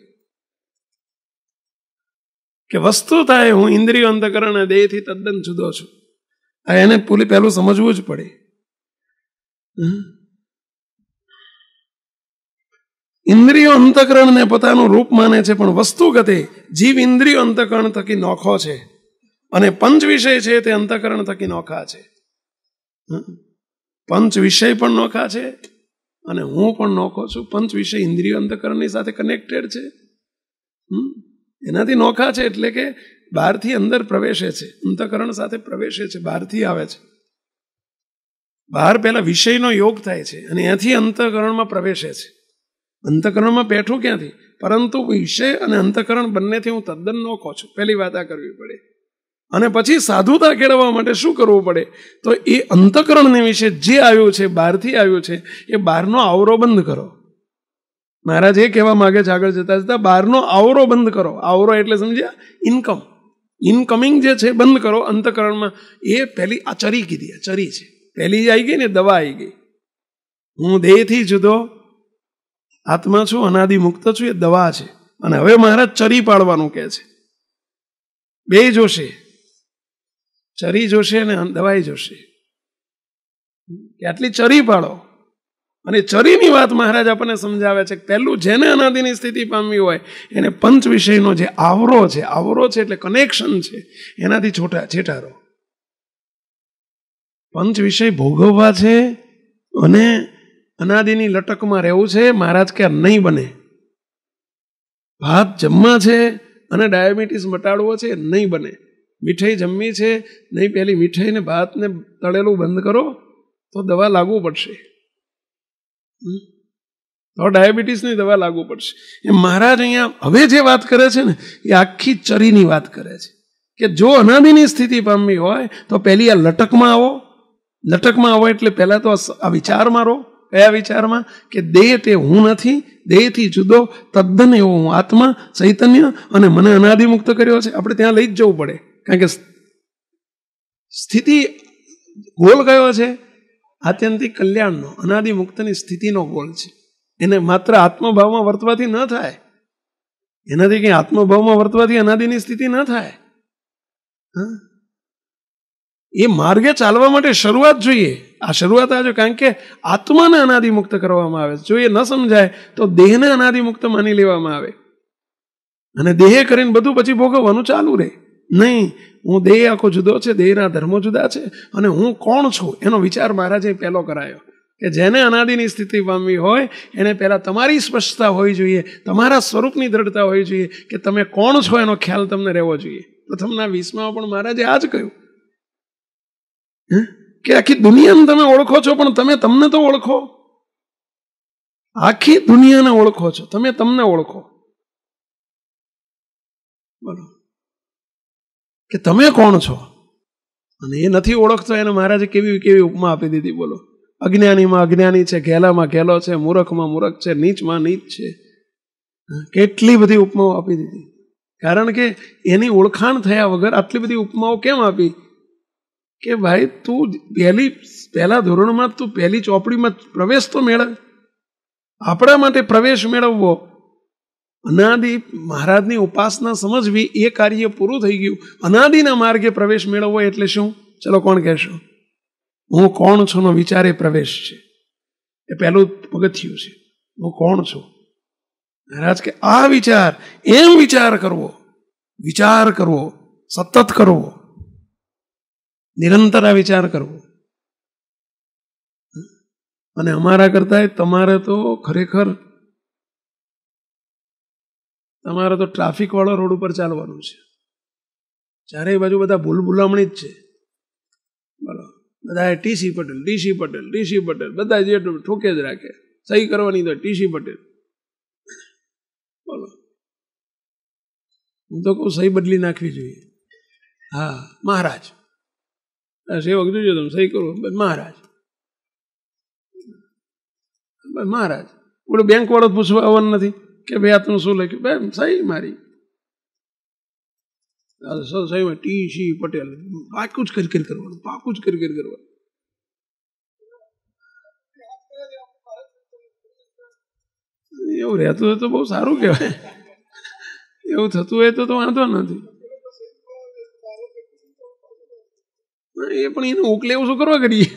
કે વસ્તુ થાય હું ઇન્દ્રિય અંતકરણ દેહથી તદ્દન જુદો છું આ એને પૂરી પહેલું સમજવું જ પડે ઇન્દ્રિયો અંતકરણને પોતાનું રૂપ માને છે પણ વસ્તુગતે જીવ ઇન્દ્રિયો અંતકરણ થકી નોખો છે અને પંચ વિષય છે તે અંતકરણ થકી નોખા છે પંચ વિષય પણ નોખા છે અને હું પણ નોખો છું પંચ વિષય ઇન્દ્રિય અંતકરણની સાથે કનેક્ટેડ છે એનાથી નોખા છે એટલે કે બહારથી અંદર પ્રવેશે છે અંતકરણ સાથે પ્રવેશે છે બહારથી આવે છે બહાર પહેલાં વિષયનો યોગ થાય છે અને ત્યાંથી અંતકરણમાં પ્રવેશે છે અંતકરણમાં બેઠું ક્યાંથી પરંતુ વિષય અને અંતકરણ બંનેથી હું તદ્દન નોખો છું પહેલી વાત આ કરવી પડે અને પછી સાધુતા કેળવવા માટે શું કરવું પડે તો એ અંતકરણને વિશે જે આવ્યું છે બહારથી આવ્યું છે એ બહારનો આવરો બંધ કરો મહારાજ એ કહેવા માગે છે આગળ જતા જતા બહારનો આવરો બંધ કરો આવરો એટલે સમજ્યા ઇન્કમ ઇનકમિંગ જે છે બંધ કરો અંતકરણમાં એ પહેલી આ ચરી કીધી આ ચરી છે પહેલી આવી ગઈ ને દવા આવી ગઈ હું દેહથી જુદો આત્મા છું અનાદિ મુક્ત છું એ દવા છે અને હવે મહારાજ ચરી પાડવાનું કહે છે બે જોશે ચરી જોશે અને દવાઈ જોશે કે આટલી ચરી પાડો અને ચરીની વાત મહારાજ આપણને સમજાવે છે પહેલું જેને અનાદિની સ્થિતિ પામવી હોય એને પંચ વિષયનો જે આવરો છે આવરો છે એટલે કનેક્શન છે એનાથી છોટા છેટારો પંચ વિષય ભોગવવા છે અને અનાદિની લટકમાં રહેવું છે મહારાજ કે નહીં બને ભાત જમવા છે અને ડાયાબિટીસ મટાડવો છે નહીં બને મીઠાઈ જમવી છે નહીં પહેલી મીઠાઈને ભાતને તળેલું બંધ કરો તો દવા લાગવું પડશે તો ડાયાબિટીસની દવા લાગુ પડશે એ મહારાજ અહીંયા હવે જે વાત કરે છે ને એ આખી ચરીની વાત કરે છે કે જો અનાદિની સ્થિતિ પામવી હોય તો પહેલી આ લટકમાં આવો લટકમાં આવો એટલે પહેલાં તો આ વિચાર મારો કયા વિચારમાં કે દેહ તે હું નથી દેહથી જુદો તદ્દન એવો હું આત્મા ચૈતન્ય અને મને અનાદિ કર્યો છે આપણે ત્યાં લઈ જ જવું પડે કારણ કે સ્થિતિ ગોલ કયો છે આત્યંતિક કલ્યાણનો અનાદિ મુક્તની સ્થિતિનો ગોળ છે એને માત્ર આત્મભાવમાં વર્તવાથી ન થાય એનાથી કંઈ આત્મભાવમાં વર્તવાથી અનાદિની સ્થિતિ ન થાય એ માર્ગે ચાલવા માટે શરૂઆત જોઈએ આ શરૂઆત આજે કારણ કે આત્માને અનાદિમુક્ત કરવામાં આવે જો એ ન સમજાય તો દેહને અનાદિ મુક્ત માની લેવામાં આવે અને દેહે કરીને બધું પછી ભોગવવાનું ચાલુ રહે નહીં હું દેહ આખો જુદો છે દેહના ધર્મો જુદા છે અને હું કોણ છું એનો વિચાર મહારાજે પહેલો કરાયો કે જેને અનાદિની સ્થિતિ પામવી હોય એને પહેલાં તમારી સ્પષ્ટતા હોવી જોઈએ તમારા સ્વરૂપની દ્રઢતા હોવી જોઈએ કે તમે કોણ છો એનો ખ્યાલ તમને રહેવો જોઈએ પ્રથમના વીસમાં પણ મહારાજે આ જ કહ્યું કે આખી દુનિયાને તમે ઓળખો છો પણ તમે તમને તો ઓળખો આખી દુનિયાને ઓળખો છો તમે તમને ઓળખો બરાબર કે તમે કોણ છો અને એ નથી ઓળખતો એને મહારાજે કેવી કેવી ઉપમા આપી દીધી બોલો અજ્ઞાનીમાં અજ્ઞાની છે ઘેલામાં ઘેલો છે મૂરખમાં મૂરખ છે નીચમાં નીચ છે કેટલી બધી ઉપમાઓ આપી દીધી કારણ કે એની ઓળખાણ થયા વગર આટલી બધી ઉપમાઓ કેમ આપી કે ભાઈ તું પહેલી પહેલા ધોરણમાં તું પહેલી ચોપડીમાં પ્રવેશ તો મેળવ આપણા માટે પ્રવેશ મેળવવો અનાદિ મહારાજની ઉપાસના સમજવી એ કાર્ય પૂરું થઈ ગયું અનાદિના માર્ગે પ્રવેશ મેળવવો એટલે શું ચલો કોણ કહેશો હું કોણ છું નો વિચારે પ્રવેશ છે એ પહેલું પગથિયું છે હું કોણ છું મહારાજ કે આ વિચાર એમ વિચાર કરવો વિચાર કરવો સતત કરવો નિરંતર આ વિચાર કરવો અને અમારા કરતા તમારે તો ખરેખર તમારે તો ટ્રાફિકવાળો રોડ ઉપર ચાલવાનું છે ચારેય બાજુ બધા ભૂલ ભૂલામણી જ છે બોલો બધા TC Patel TC Patel TC Patel બધા જે ઠોકે જ રાખે સહી કરવાની તો ટીસી પટેલ બોલો હું તો કહું સહી બદલી નાખવી જોઈએ હા મહારાજ સેવક જોજો તમે સહી કરો મહારાજ મહારાજ પેલું બેંકવાળો પૂછવા આવવાનું નથી કે ભાઈ આ શું લખ્યું બેન સહી મારી સહીમાં ટી સી પટેલ પાકું જ કરી કરી કરવાનું પાકું જ કરી કરી કરવાનું એવું રહેતું હોય તો બહુ સારું કહેવાય એવું થતું હોય તો વાંધો નથી એ પણ એને ઉકલે એવું શું કરવા કરીએ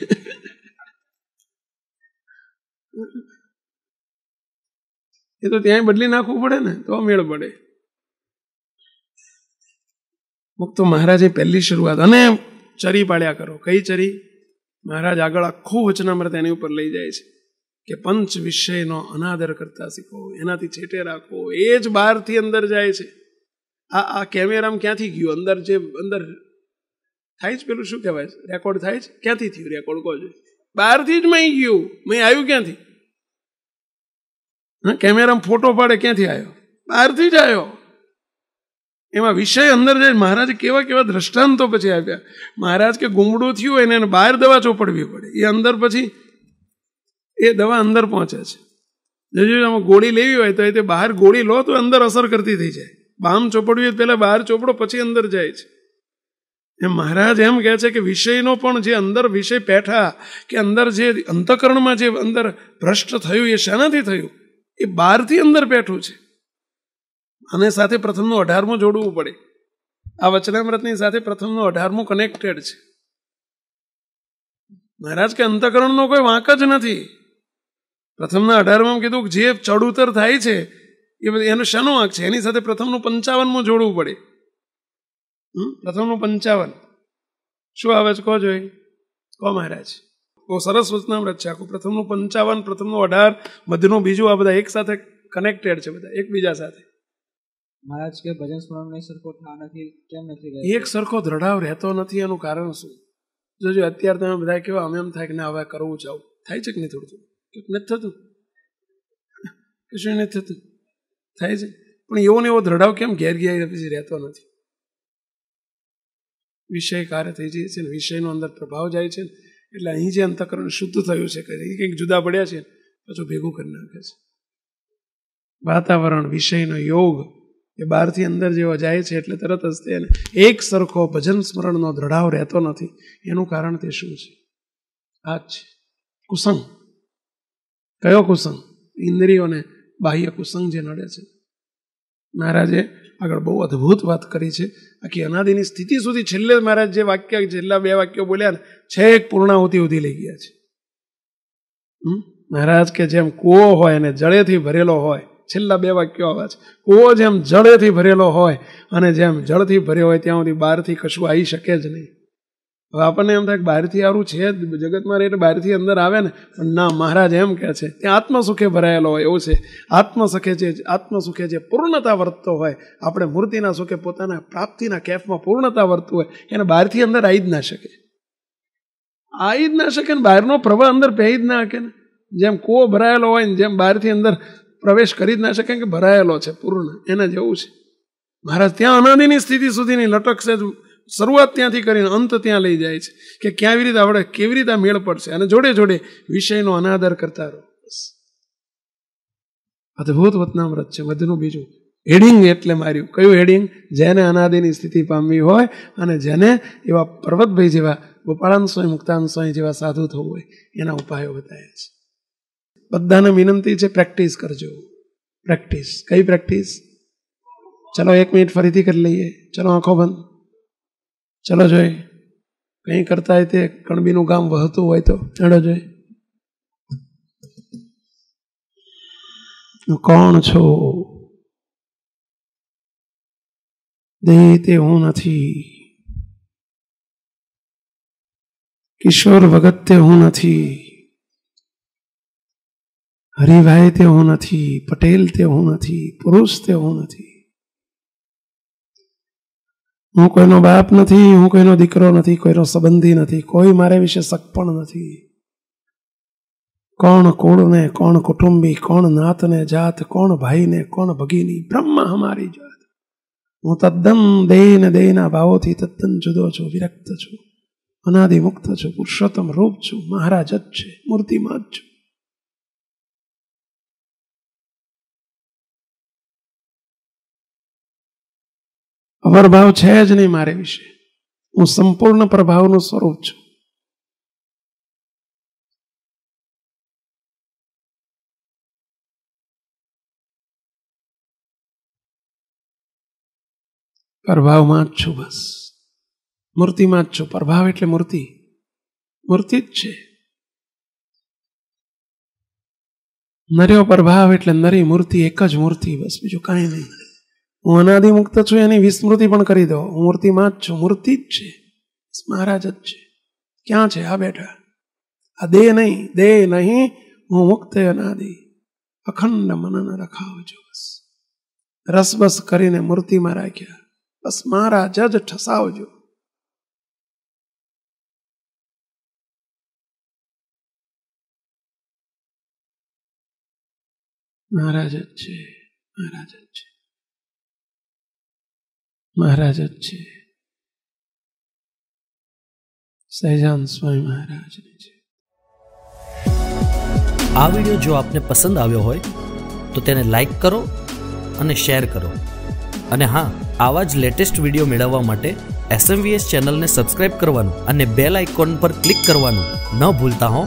એ તો ત્યાંય બદલી નાખવું પડે ને તો મેળ પડે મુક્ત મહારાજે પહેલી શરૂઆત અને ચરી પાડ્યા કરો કઈ ચરી મહારાજ આગળ આખું વચનામૃત એની ઉપર લઈ જાય છે કે પંચ વિષયનો અનાદર કરતા શીખો એનાથી છેટે રાખો એ જ બહારથી અંદર જાય છે આ આ કેમેરામાં ક્યાંથી ગયું અંદર જે અંદર થાય છે પેલું શું કહેવાય રેકોર્ડ થાય છે ક્યાંથી થયું રેકોર્ડ કહો છો બહારથી જ મેં ગયું મેં આવ્યું ક્યાંથી કેમેરામાં ફોટો પાડે ક્યાંથી આવ્યો બહારથી જ આવ્યો એમાં વિષય અંદર જાય મહારાજ કેવા કેવા દ્રષ્ટાંતો પછી આપ્યા મહારાજ કે ગુમડું થયું એને એને બહાર દવા ચોપડવી પડે એ અંદર પછી એ દવા અંદર પહોંચે છે જો આમાં ગોળી લેવી હોય તો એ તે બહાર ગોળી લો તો અંદર અસર કરતી થઈ જાય બામ ચોપડવી હોય પહેલાં બહાર ચોપડો પછી અંદર જાય છે એમ મહારાજ એમ કહે છે કે વિષયનો પણ જે અંદર વિષય પેઠા કે અંદર જે અંતકરણમાં જે અંદર ભ્રષ્ટ થયું એ શાનાથી થયું એ બહારથી અંદર બેઠું છે અને સાથે પ્રથમનું અઢારમું જોડવું પડે આ વચનામૃતની સાથે પ્રથમનું અઢારમું કનેક્ટેડ છે મહારાજ કે અંતકરણનો કોઈ વાંક જ નથી પ્રથમના અઢારમાં કીધું કે જે ચડઉતર થાય છે એ એનો શનો વાંક છે એની સાથે પ્રથમનું પંચાવનમું જોડવું પડે પ્રથમનું પંચાવન શું આવે છે કહો જોઈએ કહો મહારાજ બહુ સરસ વચનામૃત છે આખું પ્રથમનું પંચાવન પ્રથમનું અઢાર મધ્યનું બીજું આ બધા એક સાથે કનેક્ટેડ છે બધા એકબીજા સાથે મહારાજ કે ભજન સ્મરણ નહીં સરખો નથી કેમ નથી એક સરખો દ્રઢાવ રહેતો નથી એનું કારણ શું જોજો અત્યારે તમે બધા કેવા અમે એમ થાય કે ના હવે કરવું જ આવું થાય છે કે નહીં થોડું થોડું નથી થતું કશું નથી થતું થાય છે પણ એવો ને એવો દ્રઢાવ કેમ ઘેર ઘેર પછી રહેતો નથી વિષય કાર્ય થઈ જાય છે ને વિષયનો અંદર પ્રભાવ જાય છે ને એટલે અહીં જે અંતકરણ શુદ્ધ થયું છે કે કંઈક જુદા પડ્યા છે પાછું ભેગું કરી નાખે છે વાતાવરણ વિષયનો યોગ એ બહારથી અંદર જેવો જાય છે એટલે તરત જ તેને એક સરખો ભજન સ્મરણનો દ્રઢાવ રહેતો નથી એનું કારણ તે શું છે આ જ છે કુસંગ કયો કુસંગ ઇન્દ્રિયોને બાહ્ય કુસંગ જે નડે છે મહારાજે આગળ બહુ અદ્ભુત વાત કરી છે આખી અનાદિની સ્થિતિ સુધી છેલ્લે મહારાજ જે વાક્ય છેલ્લા બે વાક્યો બોલ્યા ને છેક પૂર્ણાહુતિ સુધી લઈ ગયા છે મહારાજ કે જેમ કૂવો હોય અને જળેથી ભરેલો હોય છેલ્લા બે વાક્યો આવા છે કૂવો જેમ જળેથી ભરેલો હોય અને જેમ જળથી ભર્યો હોય ત્યાં સુધી બહારથી કશું આવી શકે જ નહીં હવે આપણને એમ થાય કે બહારથી આવું છે જ જગતમાં એટલે બહારથી અંદર આવે ને પણ ના મહારાજ એમ કહે છે ત્યાં આત્મસુખે ભરાયેલો હોય એવું છે આત્મસુખે છે આત્મસુખે જે પૂર્ણતા વર્તતો હોય આપણે મૂર્તિના સુખે પોતાના પ્રાપ્તિના કેફમાં પૂર્ણતા વર્તવું હોય એને બહારથી અંદર આવી જ ના શકે આવી જ ના શકે ને બહારનો પ્રવાહ અંદર પહેરી જ ના શકે ને જેમ કૂવો ભરાયેલો હોય ને જેમ બહારથી અંદર પ્રવેશ કરી જ ના શકે કે ભરાયેલો છે પૂર્ણ એને જેવું છે મહારાજ ત્યાં અનાદિની સ્થિતિ સુધીની લટકશે જ શરૂઆત ત્યાંથી કરીને અંત ત્યાં લઈ જાય છે કે ક્યાં રીતે આપણે કેવી રીતે મેળ પડશે અને જોડે જોડે વિષયનો અનાદર કરતા રહો અદભુત વતનામ્રત છે વધુનું બીજું હેડિંગ એટલે માર્યું કયું હેડિંગ જેને અનાદિની સ્થિતિ પામવી હોય અને જેને એવા પર્વતભાઈ જેવા ગોપાળાન સ્વામી મુક્તાન સ્વામી જેવા સાધુ થવું હોય એના ઉપાયો બતાવ્યા છે બધાને વિનંતી છે પ્રેક્ટિસ કરજો પ્રેક્ટિસ કઈ પ્રેક્ટિસ ચલો એક મિનિટ ફરીથી કરી લઈએ ચલો આંખો બંધ ચલો જોઈ કંઈ કરતા હોય તે કણબીનું ગામ વહતું હોય તો ચડો જોઈ કોણ છો દેહ તે હું નથી કિશોર ભગત તે હું નથી હરિભાઈ તે હું નથી પટેલ તે હું નથી પુરુષ તે હું નથી હું કોઈનો બાપ નથી હું કોઈનો દીકરો નથી કોઈનો સંબંધી નથી કોઈ મારે વિશે શક પણ નથી કોણ કુળને કોણ કુટુંબી કોણ નાતને જાત કોણ ભાઈને કોણ ભગીની બ્રહ્મ હમારી જાત હું તદ્દન દેન દેહના ભાવોથી તદ્દન જુદો છું વિરક્ત છું અનાદિ મુક્ત છું પુરુષોત્તમ રૂપ છું મહારાજ જ છે મૂર્તિમાં જ છું અવરભાવ છે જ નહીં મારે વિશે હું સંપૂર્ણ પ્રભાવનું સ્વરૂપ છું પ્રભાવમાં જ છું બસ મૂર્તિમાં જ છું પ્રભાવ એટલે મૂર્તિ મૂર્તિ જ છે નર્યો પ્રભાવ એટલે નરી મૂર્તિ એક જ મૂર્તિ બસ બીજું કાંઈ નહીં હું અનાદિમુક્ત છું એની વિસ્મૃતિ પણ કરી દો હું મૂર્તિમાં જ છું મૂર્તિ જ છે મહારાજ જ છે ક્યાં છે આ બેઠા આ દેહ નહીં દેહ નહીં હું મુક્ત અનાદિ અખંડ મનન રખાવજો બસ રસબસ કરીને મૂર્તિમાં રાખ્યા બસ મહારાજ જ ઠસાવજો મહારાજ જ છે મહારાજ જ છે મહારાજ જ છે સહેજાન સ્વામી મહારાજની છે આ વિડીયો જો આપને પસંદ આવ્યો હોય તો તેને લાઈક કરો અને શેર કરો અને હા આવા જ લેટેસ્ટ વિડીયો મેળવવા માટે એસએમવીએસ ચેનલને સબસ્ક્રાઈબ કરવાનું અને બેલ આઇકોન પર ક્લિક કરવાનું ન ભૂલતા હો